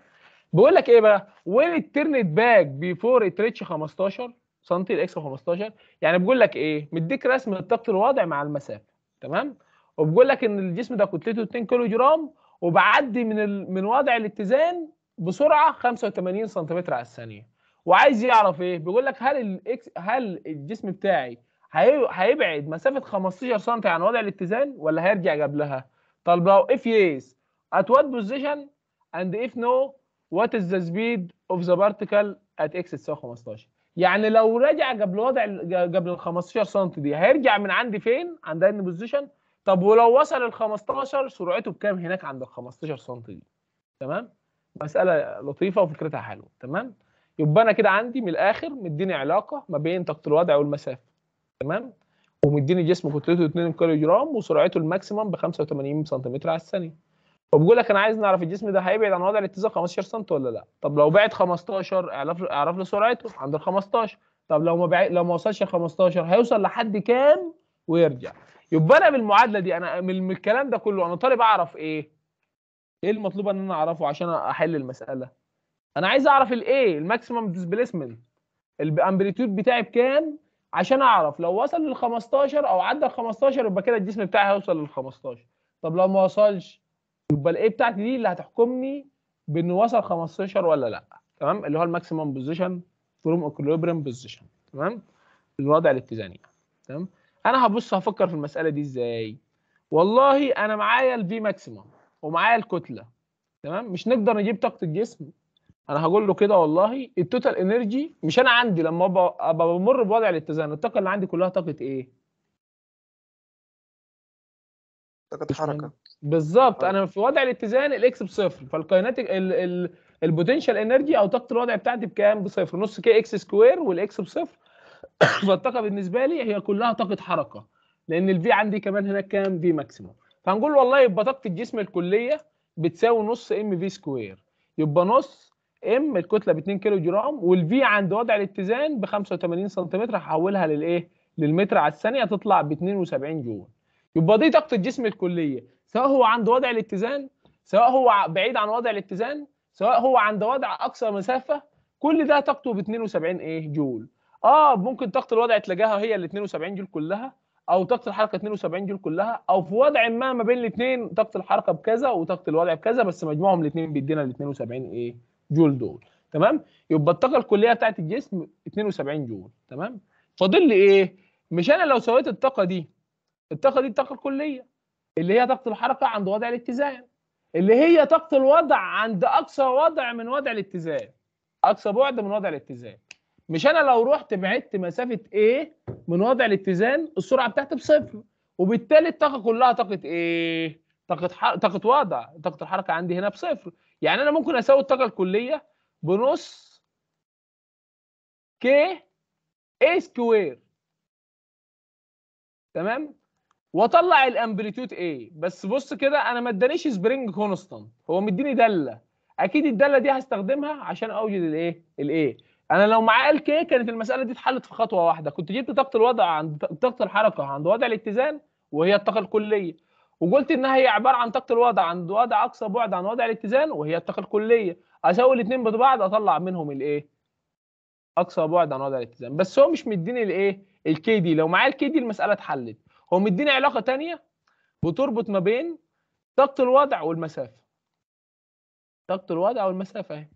بقول لك ايه بقى وين الترنت باك بيفور اتريتش 15 سم الاكس 15 يعني بقول لك ايه مديك رسم الطاقه الوضع مع المسافه تمام وبقول لك ان الجسم ده كتلته 2 كيلو جرام وبعدي من ال... من وضع الاتزان بسرعه 85 سم على الثانيه وعايز يعرف ايه بيقول لك هل الاكس هل الجسم بتاعي هي... هيبعد مسافه 15 سم عن وضع الاتزان ولا هيرجع قبلها طب لو اف يس ات وات بوزيشن اند اف نو وات از ذا سبيد اوف ذا بارتيكل ات اكس تساوي 15 يعني لو رجع قبل وضع قبل ال 15 سم دي هيرجع من عندي فين؟ عند ان بوزيشن طب ولو وصل ال 15 سرعته بكام هناك عند ال 15 سم دي تمام؟ مساله لطيفه وفكرتها حلوه تمام؟ يبقى انا كده عندي من الاخر مديني علاقه ما بين طاقه الوضع والمسافه تمام؟ ومديني جسم كتلته 2 كيلو جرام وسرعته الماكسيمم ب 85 سم على الثانيه وبيقول لك انا عايز نعرف الجسم ده هيبعد عن وضع الاتزان 15 سم ولا لا طب لو بعد 15 اعرف اعرف له سرعته عند ال 15 طب لو ما بعد لو ما وصلش 15 هيوصل لحد كام ويرجع يبقى انا بالمعادله دي انا من الكلام ده كله انا طالب اعرف ايه ايه المطلوب ان انا اعرفه عشان احل المساله انا عايز اعرف الايه الماكسيمم ديسبيسمنت الامبليتود بتاعي بكام عشان اعرف لو وصل لل 15 او عدى ال 15 يبقى كده الجسم بتاعي هيوصل لل 15 طب لو ما وصلش يبقى الايه بتاعتي دي اللي هتحكمني بانه وصل 15 ولا لا تمام اللي هو الماكسيمم بوزيشن فروم اكوليبريم بوزيشن تمام الوضع الاتزاني تمام انا هبص هفكر في المساله دي ازاي والله انا معايا الفي ماكسيمم ومعايا الكتله تمام مش نقدر نجيب طاقه الجسم انا هقول له كده والله التوتال انرجي مش انا عندي لما ابقى بمر بوضع الاتزان الطاقه اللي عندي كلها طاقه ايه اعتقد حركه بالظبط طيب. انا في وضع الاتزان الاكس بصفر فالكايناتيك البوتنشال انرجي او طاقه الوضع بتاعتي بكام بصفر نص كي اكس سكوير والاكس بصفر فالطاقه بالنسبه لي هي كلها طاقه حركه لان الفي عندي كمان هناك كام في ماكسيموم فهنقول والله يبقى طاقه الجسم الكليه بتساوي نص ام في سكوير يبقى نص ام الكتله ب 2 كيلو جرام والفي عند وضع الاتزان ب 85 سم هحولها للايه للمتر على الثانيه تطلع ب 72 جول يبقى دي طاقه الجسم الكليه سواء هو عند وضع الاتزان سواء هو بعيد عن وضع الاتزان سواء هو عند وضع اقصى مسافه كل ده طاقته ب 72 ايه جول اه ممكن طاقه الوضع تلاقيها هي ال 72 جول كلها او طاقه الحركه 72 جول كلها او في وضع ما ما بين الاثنين طاقه الحركه بكذا وطاقه الوضع بكذا بس مجموعهم الاثنين بيدينا ال 72 ايه جول دول تمام يبقى الطاقه الكليه بتاعت الجسم 72 جول تمام فاضل لي ايه مش انا لو سويت الطاقه دي الطاقه دي الطاقه الكليه اللي هي طاقه الحركه عند وضع الاتزان اللي هي طاقه الوضع عند اقصى وضع من وضع الاتزان اقصى بعد من وضع الاتزان مش انا لو رحت بعدت مسافه A من وضع الاتزان السرعه بتاعتي بصفر وبالتالي الطاقه كلها طاقه ايه طاقه حر... طاقه وضع طاقه الحركه عندي هنا بصفر يعني انا ممكن اساوي الطاقه الكليه بنص ك اي سكوير تمام واطلع الامبليتيود ايه بس بص كده انا ما ادانيش سبرينج كونستانت هو مديني داله اكيد الداله دي هستخدمها عشان اوجد الايه الايه انا لو معايا الكي كانت المساله دي اتحلت في خطوه واحده كنت جبت طاقه الوضع عند طاقه الحركه عند وضع الاتزان وهي الطاقه الكليه وقلت انها هي عباره عن طاقه الوضع عند وضع اقصى بعد عن وضع الاتزان وهي الطاقه الكليه اسوي الاثنين ببعض اطلع منهم الايه اقصى بعد عن وضع الاتزان بس هو مش مديني الايه الكي دي لو معايا الكي دي المساله اتحلت هو مديني علاقه تانية بتربط ما بين طاقه الوضع والمسافه طاقه الوضع والمسافه اهي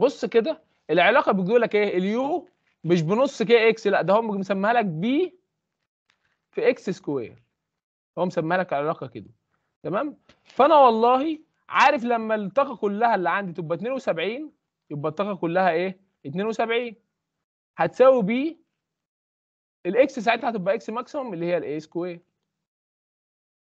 بص كده العلاقه بتقول لك ايه اليو مش بنص كي اكس لا ده هو مسميها لك بي في اكس سكوير هو مسميها لك علاقه كده تمام فانا والله عارف لما الطاقه كلها اللي عندي تبقى 72 يبقى الطاقه كلها ايه 72 هتساوي بي الاكس ساعتها هتبقى اكس ماكسيمم اللي هي الاي سكوير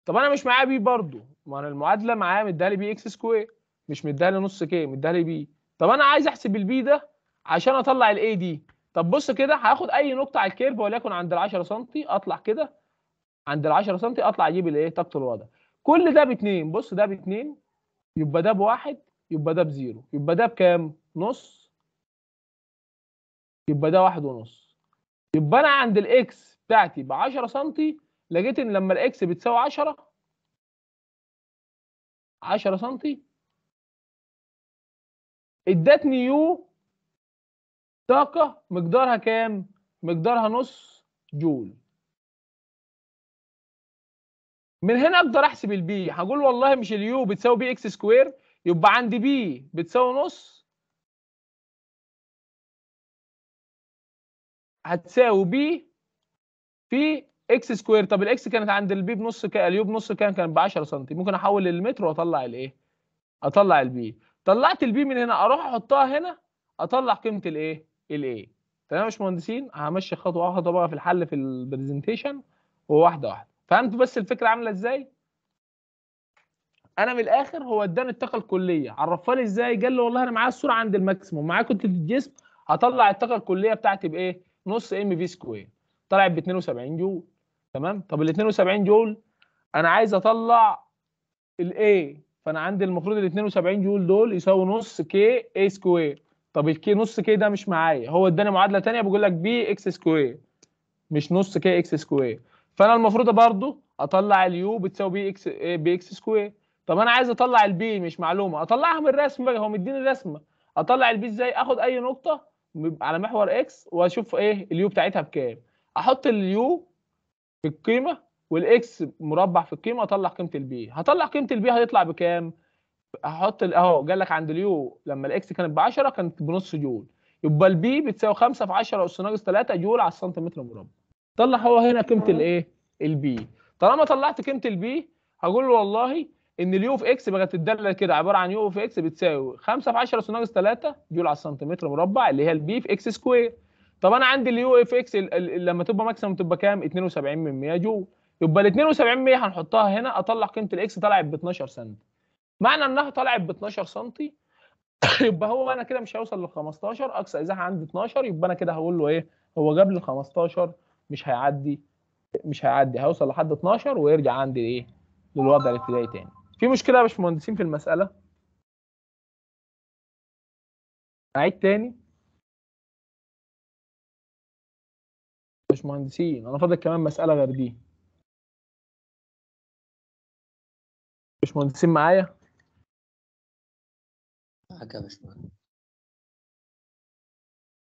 طب انا مش معايا بي برضو ما انا المعادله معايا مديها لي بي اكس سكوير مش مديها لي نص كي مديها لي بي طب انا عايز احسب البي ده عشان اطلع الاي دي طب بص كده هاخد اي نقطه على الكيرف وليكن عند ال 10 سم اطلع كده عند ال 10 سم اطلع اجيب الايه طاقه الوضع كل ده باتنين بص ده باتنين يبقى ده بواحد يبقى ده بزيرو يبقى ده بكام نص يبقى ده واحد ونص يبقى انا عند الاكس بتاعتي ب 10 سم لقيت ان لما الاكس بتساوي 10 10 سم ادتني يو طاقه مقدارها كام؟ مقدارها نص جول من هنا اقدر احسب البي هقول والله مش اليو بتساوي بي اكس سكوير يبقى عندي بي بتساوي نص هتساوي بي في اكس سكوير طب الاكس كانت عند البي بنص كام اليو بنص كام كان ب 10 سم ممكن احول للمتر واطلع الايه اطلع البي طلعت البي من هنا اروح احطها هنا اطلع قيمه الايه الايه تمام يا باشمهندسين همشي خطوه واحده بقى في الحل في البرزنتيشن وواحده واحده فهمت بس الفكره عامله ازاي انا من الاخر هو اداني الطاقه الكليه عرفها لي ازاي قال لي والله انا معايا الصوره عند الماكسيموم معايا كتله الجسم هطلع الطاقه الكليه بتاعتي بايه نص ام في سكوير طلعت ب 72 جول تمام طب ال 72 جول انا عايز اطلع الاي فانا عندي المفروض ال 72 جول دول يساوي نص كي اي سكوير طب الكي نص كي ده مش معايا هو اداني معادله ثانيه بيقول لك بي اكس سكوير مش نص كي اكس سكوير فانا المفروض برضه اطلع اليو بتساوي بي اكس بي اكس سكوير طب انا عايز اطلع البي مش معلومه اطلعها من الرسم بقى هو مديني الرسمه اطلع البي ازاي اخد اي نقطه على محور اكس واشوف ايه اليو بتاعتها بكام احط اليو في القيمه والاكس مربع في القيمه اطلع قيمه البي هطلع قيمه البي هيطلع بكام هحط اهو قال لك عند اليو لما الاكس كانت ب 10 كانت بنص جول يبقى البي بتساوي 5 في 10 اس ناقص 3 جول على السنتيمتر مربع طلع هو هنا قيمه الايه البي طالما طلعت قيمه البي هقول له والله ان اليو اوف اكس بقت تتدلل كده عباره عن يو اوف اكس بتساوي 5 في 10 ناقص 3 جول على السنتيمتر مربع اللي هي البي في اكس سكوير طب انا عندي اليو اف اكس لما تبقى ماكسيمم تبقى كام 72 من 100 جول يبقى ال 72 100 هنحطها هنا اطلع قيمه الاكس طلعت ب 12 سم معنى انها طلعت ب 12 سم يبقى هو انا كده مش هيوصل لل 15 اقصى ازاحه عندي 12 يبقى انا كده هقول له ايه هو جاب لي 15 مش هيعدي مش هيعدي هيوصل لحد 12 ويرجع عندي ايه للوضع الابتدائي تاني في مشكله يا باشمهندسين في المساله اعيد تاني باشمهندسين انا فاضل كمان مساله غير دي باشمهندسين معايا معاك يا باشمهندس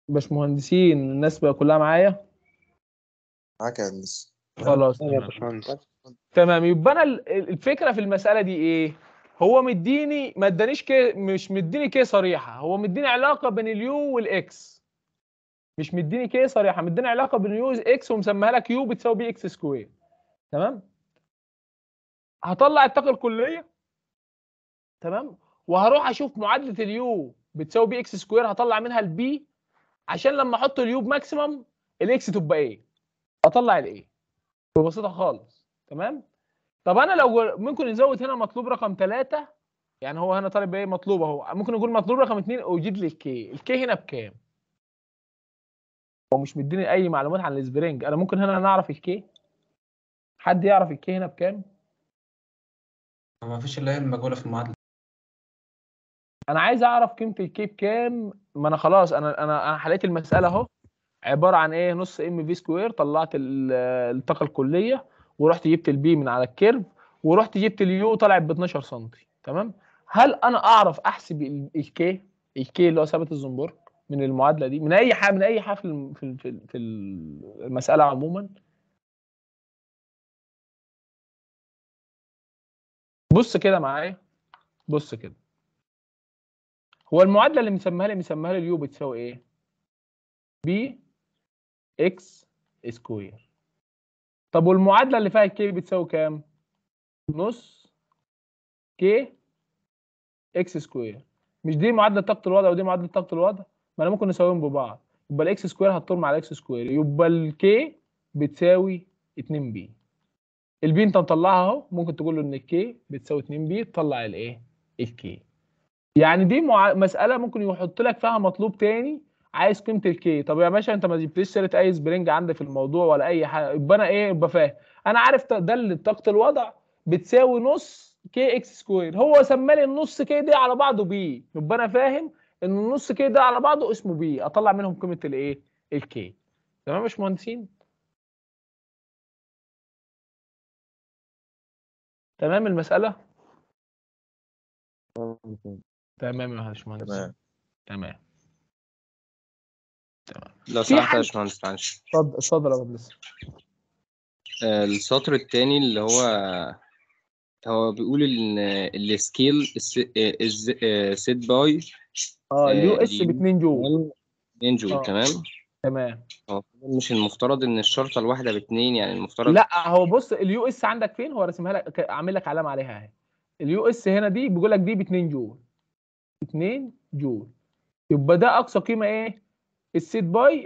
باشمهندسين الناس بقى كلها معايا معاك يا هندسه خلاص يا باشمهندس تمام يبقى انا الفكره في المساله دي ايه هو مديني ما ادانيش كي مش مديني كي صريحه هو مديني علاقه بين اليو والاكس مش مديني كي صريحه مديني علاقه بين يو اكس ومسماها لك يو بتساوي بي اكس سكوير تمام هطلع الطاقه الكليه تمام وهروح اشوف معادله اليو بتساوي بي اكس سكوير هطلع منها البي عشان لما احط اليو بماكسيمم الاكس تبقى ايه اطلع الايه ببساطه خالص تمام طب انا لو ممكن نزود هنا مطلوب رقم ثلاثة يعني هو هنا طالب بايه مطلوب اهو ممكن يقول مطلوب رقم اثنين اوجد لي الكي الكي هنا بكام هو مش مديني اي معلومات عن السبرينج انا ممكن هنا نعرف الكي حد يعرف الكي هنا بكام ما فيش الا هي المجهوله في المعادله انا عايز اعرف قيمه الكي بكام ما انا خلاص انا انا انا حليت المساله اهو عباره عن ايه نص ام في سكوير طلعت الطاقه الكليه ورحت جبت البي من على الكيرف ورحت جبت اليو طلعت ب 12 سم تمام هل انا اعرف احسب الكي الكي اللي هو ثابت الزنبرك من المعادله دي من اي حاجه من اي حاجه في في المساله عموما بص كده معايا بص كده هو المعادله اللي مسميها لي مسميها لي اليو بتساوي ايه بي اكس سكوير طب والمعادله اللي فيها الكي بتساوي كام نص كي اكس سكوير مش دي معادله طاقه الوضع ودي معادله طاقه الوضع ما انا ممكن نساويهم ببعض يبقى الاكس سكوير هتطور مع الاكس سكوير يبقى الكي بتساوي 2 بي البي انت مطلعها اهو ممكن تقول له ان الكي بتساوي 2 بي تطلع الايه الكي يعني دي مع... مساله ممكن يحط لك فيها مطلوب تاني عايز قيمه الكي طب يا باشا انت ما جبتليش سيره اي سبرنج عندي في الموضوع ولا اي حاجه يبقى انا ايه يبقى فاهم انا عارف ده اللي طاقه الوضع بتساوي نص كي اكس سكوير هو سمى لي النص كي دي على بعضه بي يبقى انا فاهم ان النص كي ده على بعضه اسمه بي اطلع منهم قيمه الايه الكي تمام يا باشمهندسين تمام المساله تمام يا باشمهندس تمام تمام لو سمحت يا باشمهندس معلش اتفضل اتفضل يا آه، السطر الثاني اللي هو هو بيقول ان السكيل سيت باي آه،, آه،, اه اليو اس ب 2 جول 2 جول آه. تمام تمام مش المفترض ان الشرطه الواحده باثنين يعني المفترض لا هو بص اليو اس عندك فين هو راسمها لك عامل لك علامه عليها اهي اليو اس هنا دي بيقول لك دي ب 2 جول 2 جول يبقى ده اقصى قيمه ايه السيت باي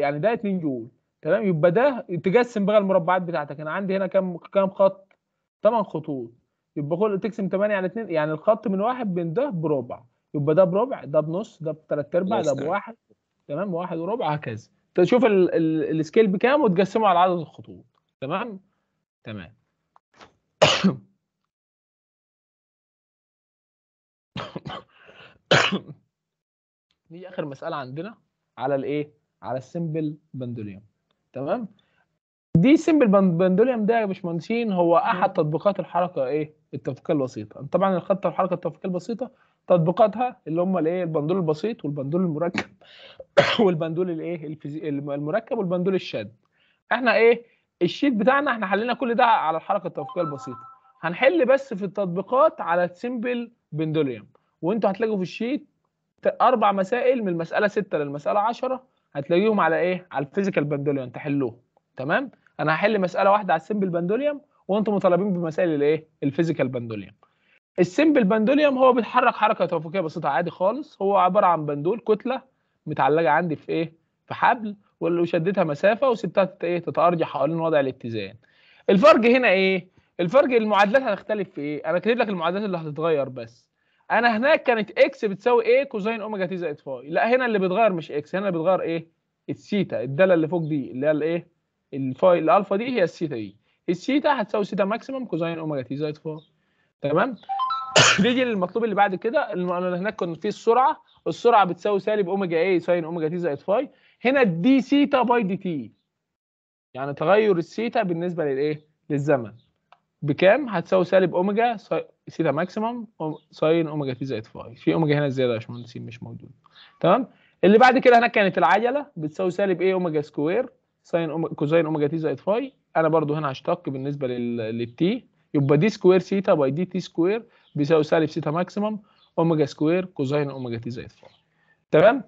يعني ده 2 جول تمام يبقى ده تقسم بقى المربعات بتاعتك انا عندي هنا كام كام خط 8 خطوط يبقى كل تقسم 8 على 2 يعني الخط من واحد بين ده بربع يبقى ده بربع ده بنص ده بثلاث ارباع ده بواحد تمام واحد وربع هكذا تشوف السكيل بكام وتقسمه على عدد الخطوط تمام تمام دي اخر مساله عندنا على الايه على السمبل بندوليوم تمام دي سيمبل بندوليوم ده يا باشمهندسين هو احد تطبيقات الحركه ايه التفكيك البسيطه طبعا الخطه الحركه التفكيك البسيطه تطبيقاتها اللي هم الايه البندول البسيط والبندول المركب والبندول الايه المركب والبندول الشاد احنا ايه الشيت بتاعنا احنا حلينا كل ده على الحركه التفكيكيه البسيطه هنحل بس في التطبيقات على السمبل بندوليوم وانتوا هتلاقوا في الشيت اربع مسائل من المساله 6 للمساله 10 هتلاقيهم على ايه؟ على الفيزيكال باندوليوم تحلوه تمام؟ انا هحل مساله واحده على السمبل باندوليوم وانتم مطالبين بمسائل الايه؟ الفيزيكال باندوليوم. السمبل باندوليوم هو بيتحرك حركه توافقيه بسيطه عادي خالص هو عباره عن بندول كتله متعلقه عندي في ايه؟ في حبل وشديتها مسافه وسبتها ايه؟ تتارجح حوالين وضع الاتزان. الفرق هنا ايه؟ الفرق المعادلات هتختلف في ايه؟ انا كاتب لك المعادلات اللي هتتغير بس. انا هناك كانت اكس بتساوي ايه كوزين اوميجا تي زائد فاي لا هنا اللي بيتغير مش اكس هنا اللي بيتغير ايه الثيتا الداله اللي فوق دي اللي هي الايه الفاي الالفا دي هي الثيتا دي الثيتا هتساوي ثيتا ماكسيمم كوزين اوميجا تي زائد فاي تمام نيجي للمطلوب اللي بعد كده اللي هناك كنا فيه السرعه السرعه بتساوي سالب اوميجا اي ساين اوميجا تي زائد فاي هنا دي ثيتا باي دي تي يعني تغير الثيتا بالنسبه للايه للزمن بكام هتساوي سالب اوميجا سيتا ماكسيمم ساين اوميجا تي زائد فاي في اوميجا هنا زياده يا باشمهندسين مش موجود تمام اللي بعد كده هناك كانت العجله بتساوي سالب ايه اوميجا سكوير ساين أوميجا كوزين اوميجا تي زائد فاي انا برضو هنا هشتق بالنسبه للتي يبقى دي سكوير سيتا باي دي تي سكوير بيساوي سالب سيتا ماكسيمم اوميجا سكوير كوزين اوميجا تي زائد فاي تمام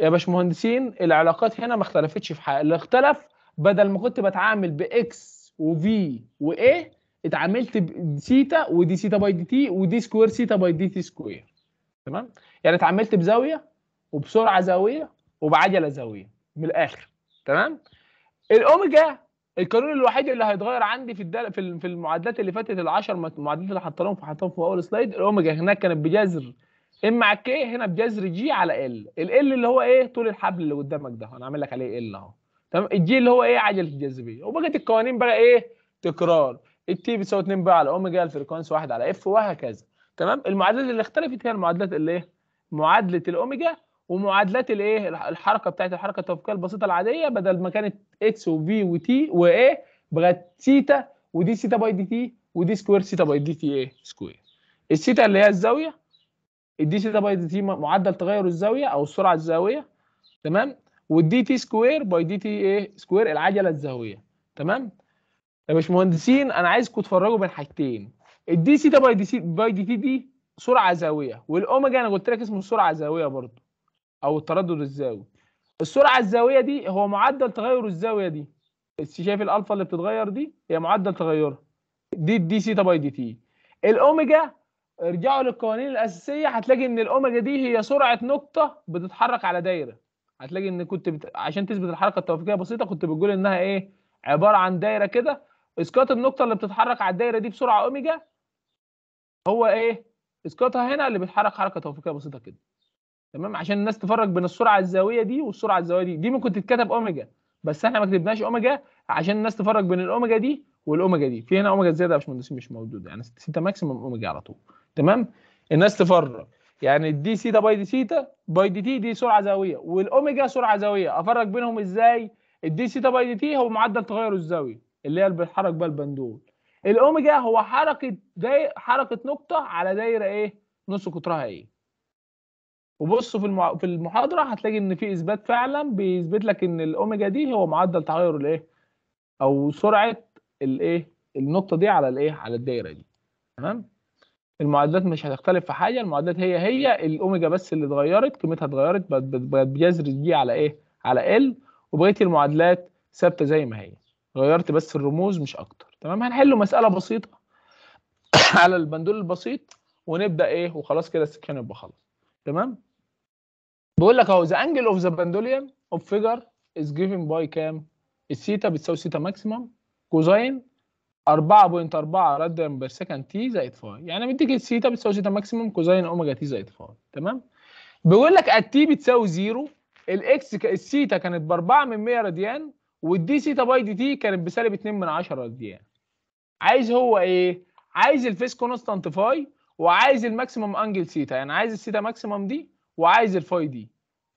يا باشمهندسين العلاقات هنا ما اختلفتش في حاجه اللي اختلف بدل ما كنت بتعامل باكس وفي وايه اتعاملت بسيتا ودي سيتا باي دي تي ودي سكوير سيتا باي دي تي سكوير تمام يعني اتعاملت بزاويه وبسرعه زاويه وبعجله زاويه من الاخر تمام الاوميجا القانون الوحيد اللي هيتغير عندي في الدل... في في المعادلات اللي فاتت ال10 معادلات اللي حطيناهم فحطيتهم في اول سلايد الاوميجا هناك كانت بجذر ام على كي هنا بجذر جي على ال ال اللي هو ايه طول الحبل اللي قدامك ده انا عامل لك عليه ال اهو تمام الجي اللي هو ايه عجله الجاذبيه وبقت القوانين بقى ايه تكرار التي بتساوي 2 باي على اوميجا الفريكونس 1 على اف وهكذا تمام المعادلات اللي اختلفت هي المعادلات اللي ايه معادله الاوميجا ومعادلات الايه الحركه بتاعت الحركه التوافقيه البسيطه العاديه بدل ما كانت اكس وفي وتي وايه بقت سيتا ودي سيتا باي دي تي ودي سكوير سيتا باي دي تي ايه سكوير السيتا اللي هي الزاويه الدي سيتا باي دي تي معدل تغير الزاويه او السرعه الزاويه تمام والدي تي سكوير باي دي تي ايه سكوير العجله الزاويه تمام يا باشمهندسين انا عايزكم تفرجوا بين حاجتين الدي سي ده باي دي سي باي دي تي دي سرعه زاويه والاوميجا انا قلت لك اسمه السرعه الزاويه برضه او التردد الزاوي السرعه الزاويه دي هو معدل تغير الزاويه دي شايف الالفا اللي بتتغير دي هي معدل تغيرها دي الدي سي باي دي تي الاوميجا ارجعوا للقوانين الاساسيه هتلاقي ان الاوميجا دي هي سرعه نقطه بتتحرك على دايره هتلاقي ان كنت بت... عشان تثبت الحركه التوافقيه بسيطه كنت بتقول انها ايه عباره عن دايره كده اسقاط النقطه اللي بتتحرك على الدايره دي بسرعه اوميجا هو ايه اسقاطها هنا اللي بيتحرك حركه توفيقيه بسيطه كده تمام عشان الناس تفرق بين السرعه الزاويه دي والسرعه الزاويه دي دي ممكن تتكتب اوميجا بس احنا ما كتبناش اوميجا عشان الناس تفرق بين الاوميجا دي والاوميجا دي في هنا اوميجا زياده يا باشمهندس مش موجوده يعني سيتا ماكسيمم اوميجا على طول تمام الناس تفرق يعني الدي سيتا باي دي سيتا باي دي تي دي سرعه زاويه والاوميجا سرعه زاويه افرق بينهم ازاي الدي سيتا باي دي تي هو معدل تغير الزاويه اللي هي اللي بتحرك بقى البندول الاوميجا هو حركه داي حركه نقطه على دايره ايه نص قطرها ايه وبصوا في المع... في المحاضره هتلاقي ان في اثبات فعلا بيثبت لك ان الاوميجا دي هو معدل تغير الايه او سرعه الايه النقطه دي على الايه على الدايره دي تمام المعادلات مش هتختلف في حاجه المعادلات هي هي الاوميجا بس اللي اتغيرت قيمتها اتغيرت بقت بجذر دي على ايه على ال وبقيه المعادلات ثابته زي ما هي غيرت بس الرموز مش اكتر تمام هنحله مساله بسيطه على البندول البسيط ونبدا ايه وخلاص كده السكشن يبقى خلص تمام بيقول لك اهو ذا انجل اوف ذا باندوليان اوف فيجر از جيفن باي كام الثيتا بتساوي ثيتا ماكسيمم كوزين 4.4 راديان بير سكند تي زائد فاي يعني مديك الثيتا بتساوي ثيتا ماكسيمم كوزين اوميجا تي زائد فاي تمام بيقول لك التي بتساوي 0 الاكس الثيتا كانت ب 4 من 100 راديان والدي سي طب اي دي تي كانت بسالب 2 من 10 قد يعني عايز هو ايه عايز الفيس كونستانت فاي وعايز الماكسيمم انجل سيتا يعني عايز السيتا ماكسيمم دي وعايز الفاي دي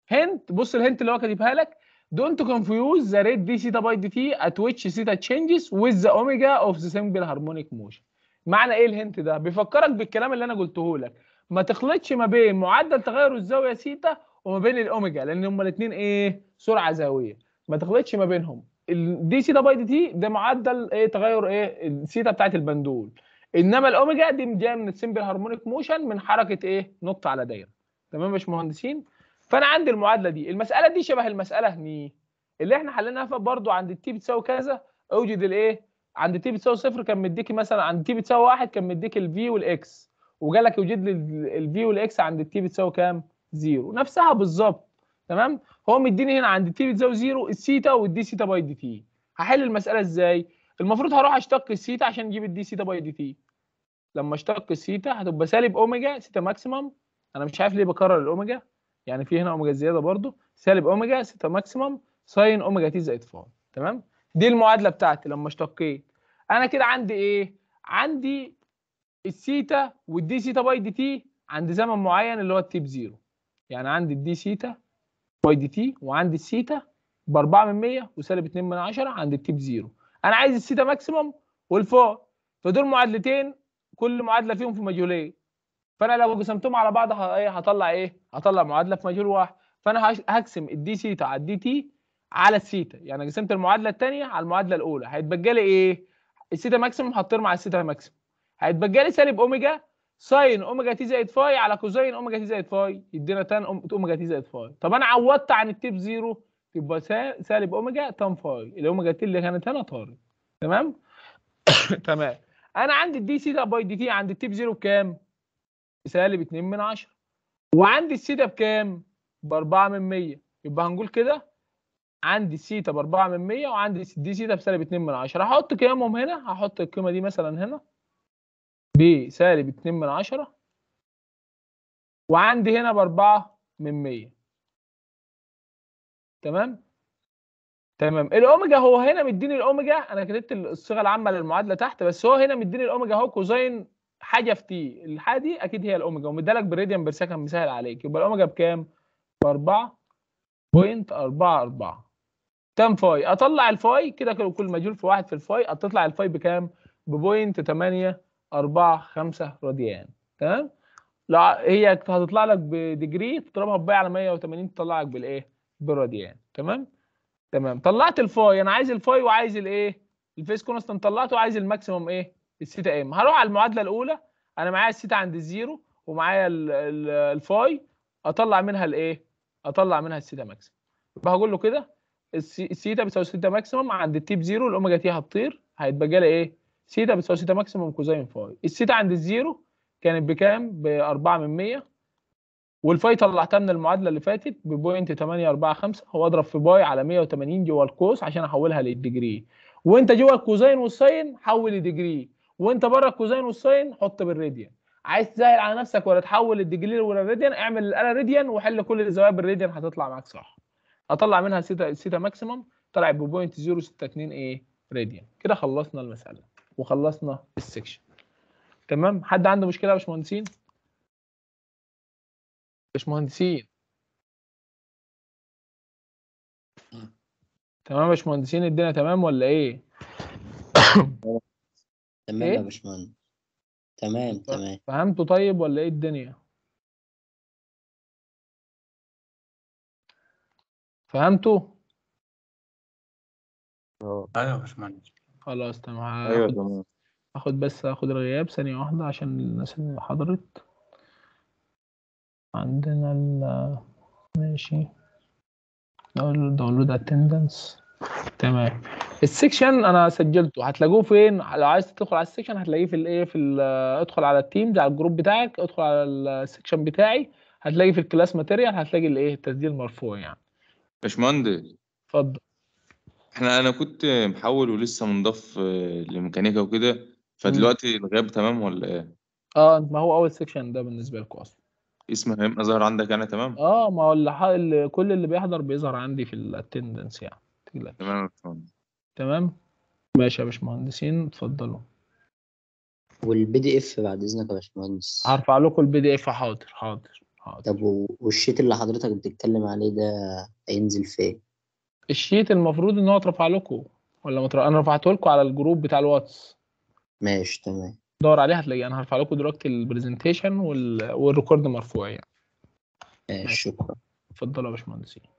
هنت بص الهنت اللي هو كاتبها لك دونت كونفيوز ذا ريت دي سيتا باي دي تي ات ويتش سيتا تشينجز ويز ذا اوميجا اوف ذا سمبل هارمونيك موشن معنى ايه الهنت ده بيفكرك بالكلام اللي انا قلته لك ما تخلطش ما بين معدل تغير الزاويه سيتا وما بين الاوميجا لان هما الاثنين ايه سرعه زاويه ما تخلطش ما بينهم الدي ده باي دي تي ده معدل ايه تغير ايه الثيتا بتاعت البندول انما الاوميجا دي جايه من السمبل هارمونيك موشن من حركه ايه نط على دايره تمام يا باشمهندسين فانا عندي المعادله دي المساله دي شبه المساله هني اللي احنا حليناها برضو عند التي بتساوي كذا اوجد الايه عند تي بتساوي صفر كان مديك مثلا عند تي بتساوي واحد كان مديك الفي والاكس وجالك يوجد لي الفي والاكس عند التي بتساوي كام؟ زيرو نفسها بالظبط تمام هو مديني هنا عند التي بتساوي زيرو الثيتا والدي ثيتا باي دي تي هحل المساله ازاي المفروض هروح اشتق الثيتا عشان اجيب الدي ثيتا باي دي تي لما اشتق الثيتا هتبقى سالب اوميجا ثيتا ماكسيمم انا مش عارف ليه بكرر الاوميجا يعني في هنا اوميجا زياده برضو سالب اوميجا ثيتا ماكسيمم ساين اوميجا تي زائد فاي تمام دي المعادله بتاعتي لما اشتقيت انا كده عندي ايه عندي الثيتا والدي ثيتا باي دي تي عند زمن معين اللي هو التي بزيرو يعني عندي الدي ثيتا باي دي تي وعندي السيتا ب 4 من 100 وسالب 2 من 10 عند التي بزيرو انا عايز السيتا ماكسيمم والفوق فدول معادلتين كل معادله فيهم في مجهوليه فانا لو قسمتهم على بعض إيه، هطلع ايه هطلع معادله في مجهول واحد فانا هقسم الدي سيتا على الدي تي على السيتا يعني قسمت المعادله الثانيه على المعادله الاولى هيتبقى لي ايه السيتا ماكسيمم هتطير مع السيتا ماكسيمم هيتبقى لي سالب اوميجا ساين اوميجا تي زائد فاي على كوزين اوميجا تي زائد فاي يدينا تان اوميجا تي زائد فاي طب انا عوضت عن التيب زيرو يبقى سالب اوميجا تان فاي الاوميجا تي اللي كانت هنا طارت تمام تمام انا عندي الدي سيتا باي دي تي عند التيب زيرو بكام؟ سالب 2 من 10 وعندي السيتا بكام؟ ب 4 من 100 يبقى هنقول كده عندي السيتا ب 4 من 100 وعندي الدي سيتا بسالب 2 من 10 هحط قيمهم هنا هحط القيمه دي مثلا هنا سالب 2 من 10 وعندي هنا ب 4 من 100 تمام تمام الاوميجا هو هنا مديني الاوميجا انا كتبت الصيغه العامه للمعادله تحت بس هو هنا مديني الاوميجا اهو كوزين حاجه في تي الحاجه دي اكيد هي الاوميجا ومدالك بالراديان بير سكند مسهل عليك يبقى الاوميجا بكام؟ ب 4.44 تم فاي اطلع الفاي كده كل مجهول في واحد في الفاي هتطلع الفاي بكام؟ ب 0.8 4 5 راديان تمام لا هي هتطلع لك بديجري تضربها بباي على 180 تطلع لك بالايه بالراديان تمام تمام طلعت الفاي انا عايز الفاي وعايز الايه الفيس كونستانت طلعته وعايز الماكسيمم ايه الثيتا ام إيه؟ هروح على المعادله الاولى انا معايا الثيتا عند الزيرو ومعايا الفاي اطلع منها الايه اطلع منها الثيتا ماكسيمم يبقى هقول له كده الثيتا بتساوي الثيتا ماكسيمم عند التيب زيرو الاوميجا تي هتطير هيتبقى لي ايه سيتا بتساوي سيتا ماكسيموم كوزين فاي السيتا عند الزيرو كانت بكام ب 4 من 100 والفاي طلعتها من المعادله اللي فاتت ب 845 هو اضرب في باي على 180 جوه القوس عشان احولها للديجري وانت جوه الكوزين والساين حول لديجري وانت بره الكوزين والساين حط بالراديان عايز تسهل على نفسك ولا تحول الديجري ولا الراديان اعمل الاله راديان وحل كل الزوايا بالراديان هتطلع معاك صح اطلع منها سيتا سيتا ماكسيموم طلعت ب 0.062 ايه راديان كده خلصنا المساله وخلصنا السكشن تمام حد عنده مشكله يا باشمهندسين باشمهندسين تمام يا باشمهندسين الدنيا تمام ولا ايه تمام يا إيه؟ باشمهندس تمام تمام فهمتوا طيب ولا ايه الدنيا فهمتوا اه يا باشمهندس خلاص تمام ايوه هاخد تمام هاخد بس هاخد الغياب ثانية واحدة عشان الناس اللي حضرت عندنا ال ماشي داونلود اتندنس تمام السكشن انا سجلته هتلاقوه فين لو عايز تدخل على السكشن هتلاقيه في الايه في الـ ادخل على التيمز على الجروب بتاعك ادخل على السكشن بتاعي هتلاقي في الكلاس ماتيريال هتلاقي الايه التسجيل مرفوع يعني باشمهندس اتفضل إحنا أنا كنت محوّل ولسه منضاف آه، لميكانيكا وكده، فدلوقتي الغياب تمام ولا إيه؟ آه، ما هو أول سيكشن ده بالنسبة لكم أصلًا. اسم مهمة ظاهر عندك يعني تمام؟ آه، ما هو اللي كل اللي بيحضر بيظهر عندي في الاتندنس يعني، تمام يا باشمهندس. تمام؟ ماشي يا باشمهندسين، اتفضلوا. والبي دي اف بعد إذنك يا باشمهندس. هرفع لكم البي دي اف حاضر، حاضر، حاضر. طب والشيت اللي حضرتك بتتكلم عليه ده هينزل فين؟ الشيت المفروض ان هو اترفع لكم ولا متر... انا رفعته لكم على الجروب بتاع الواتس ماشي تمام دور عليه هتلاقيه انا هرفع لكم دلوقتي البرزنتيشن وال... والريكورد مرفوع يعني ماشي شكرا اتفضلوا يا باشمهندسين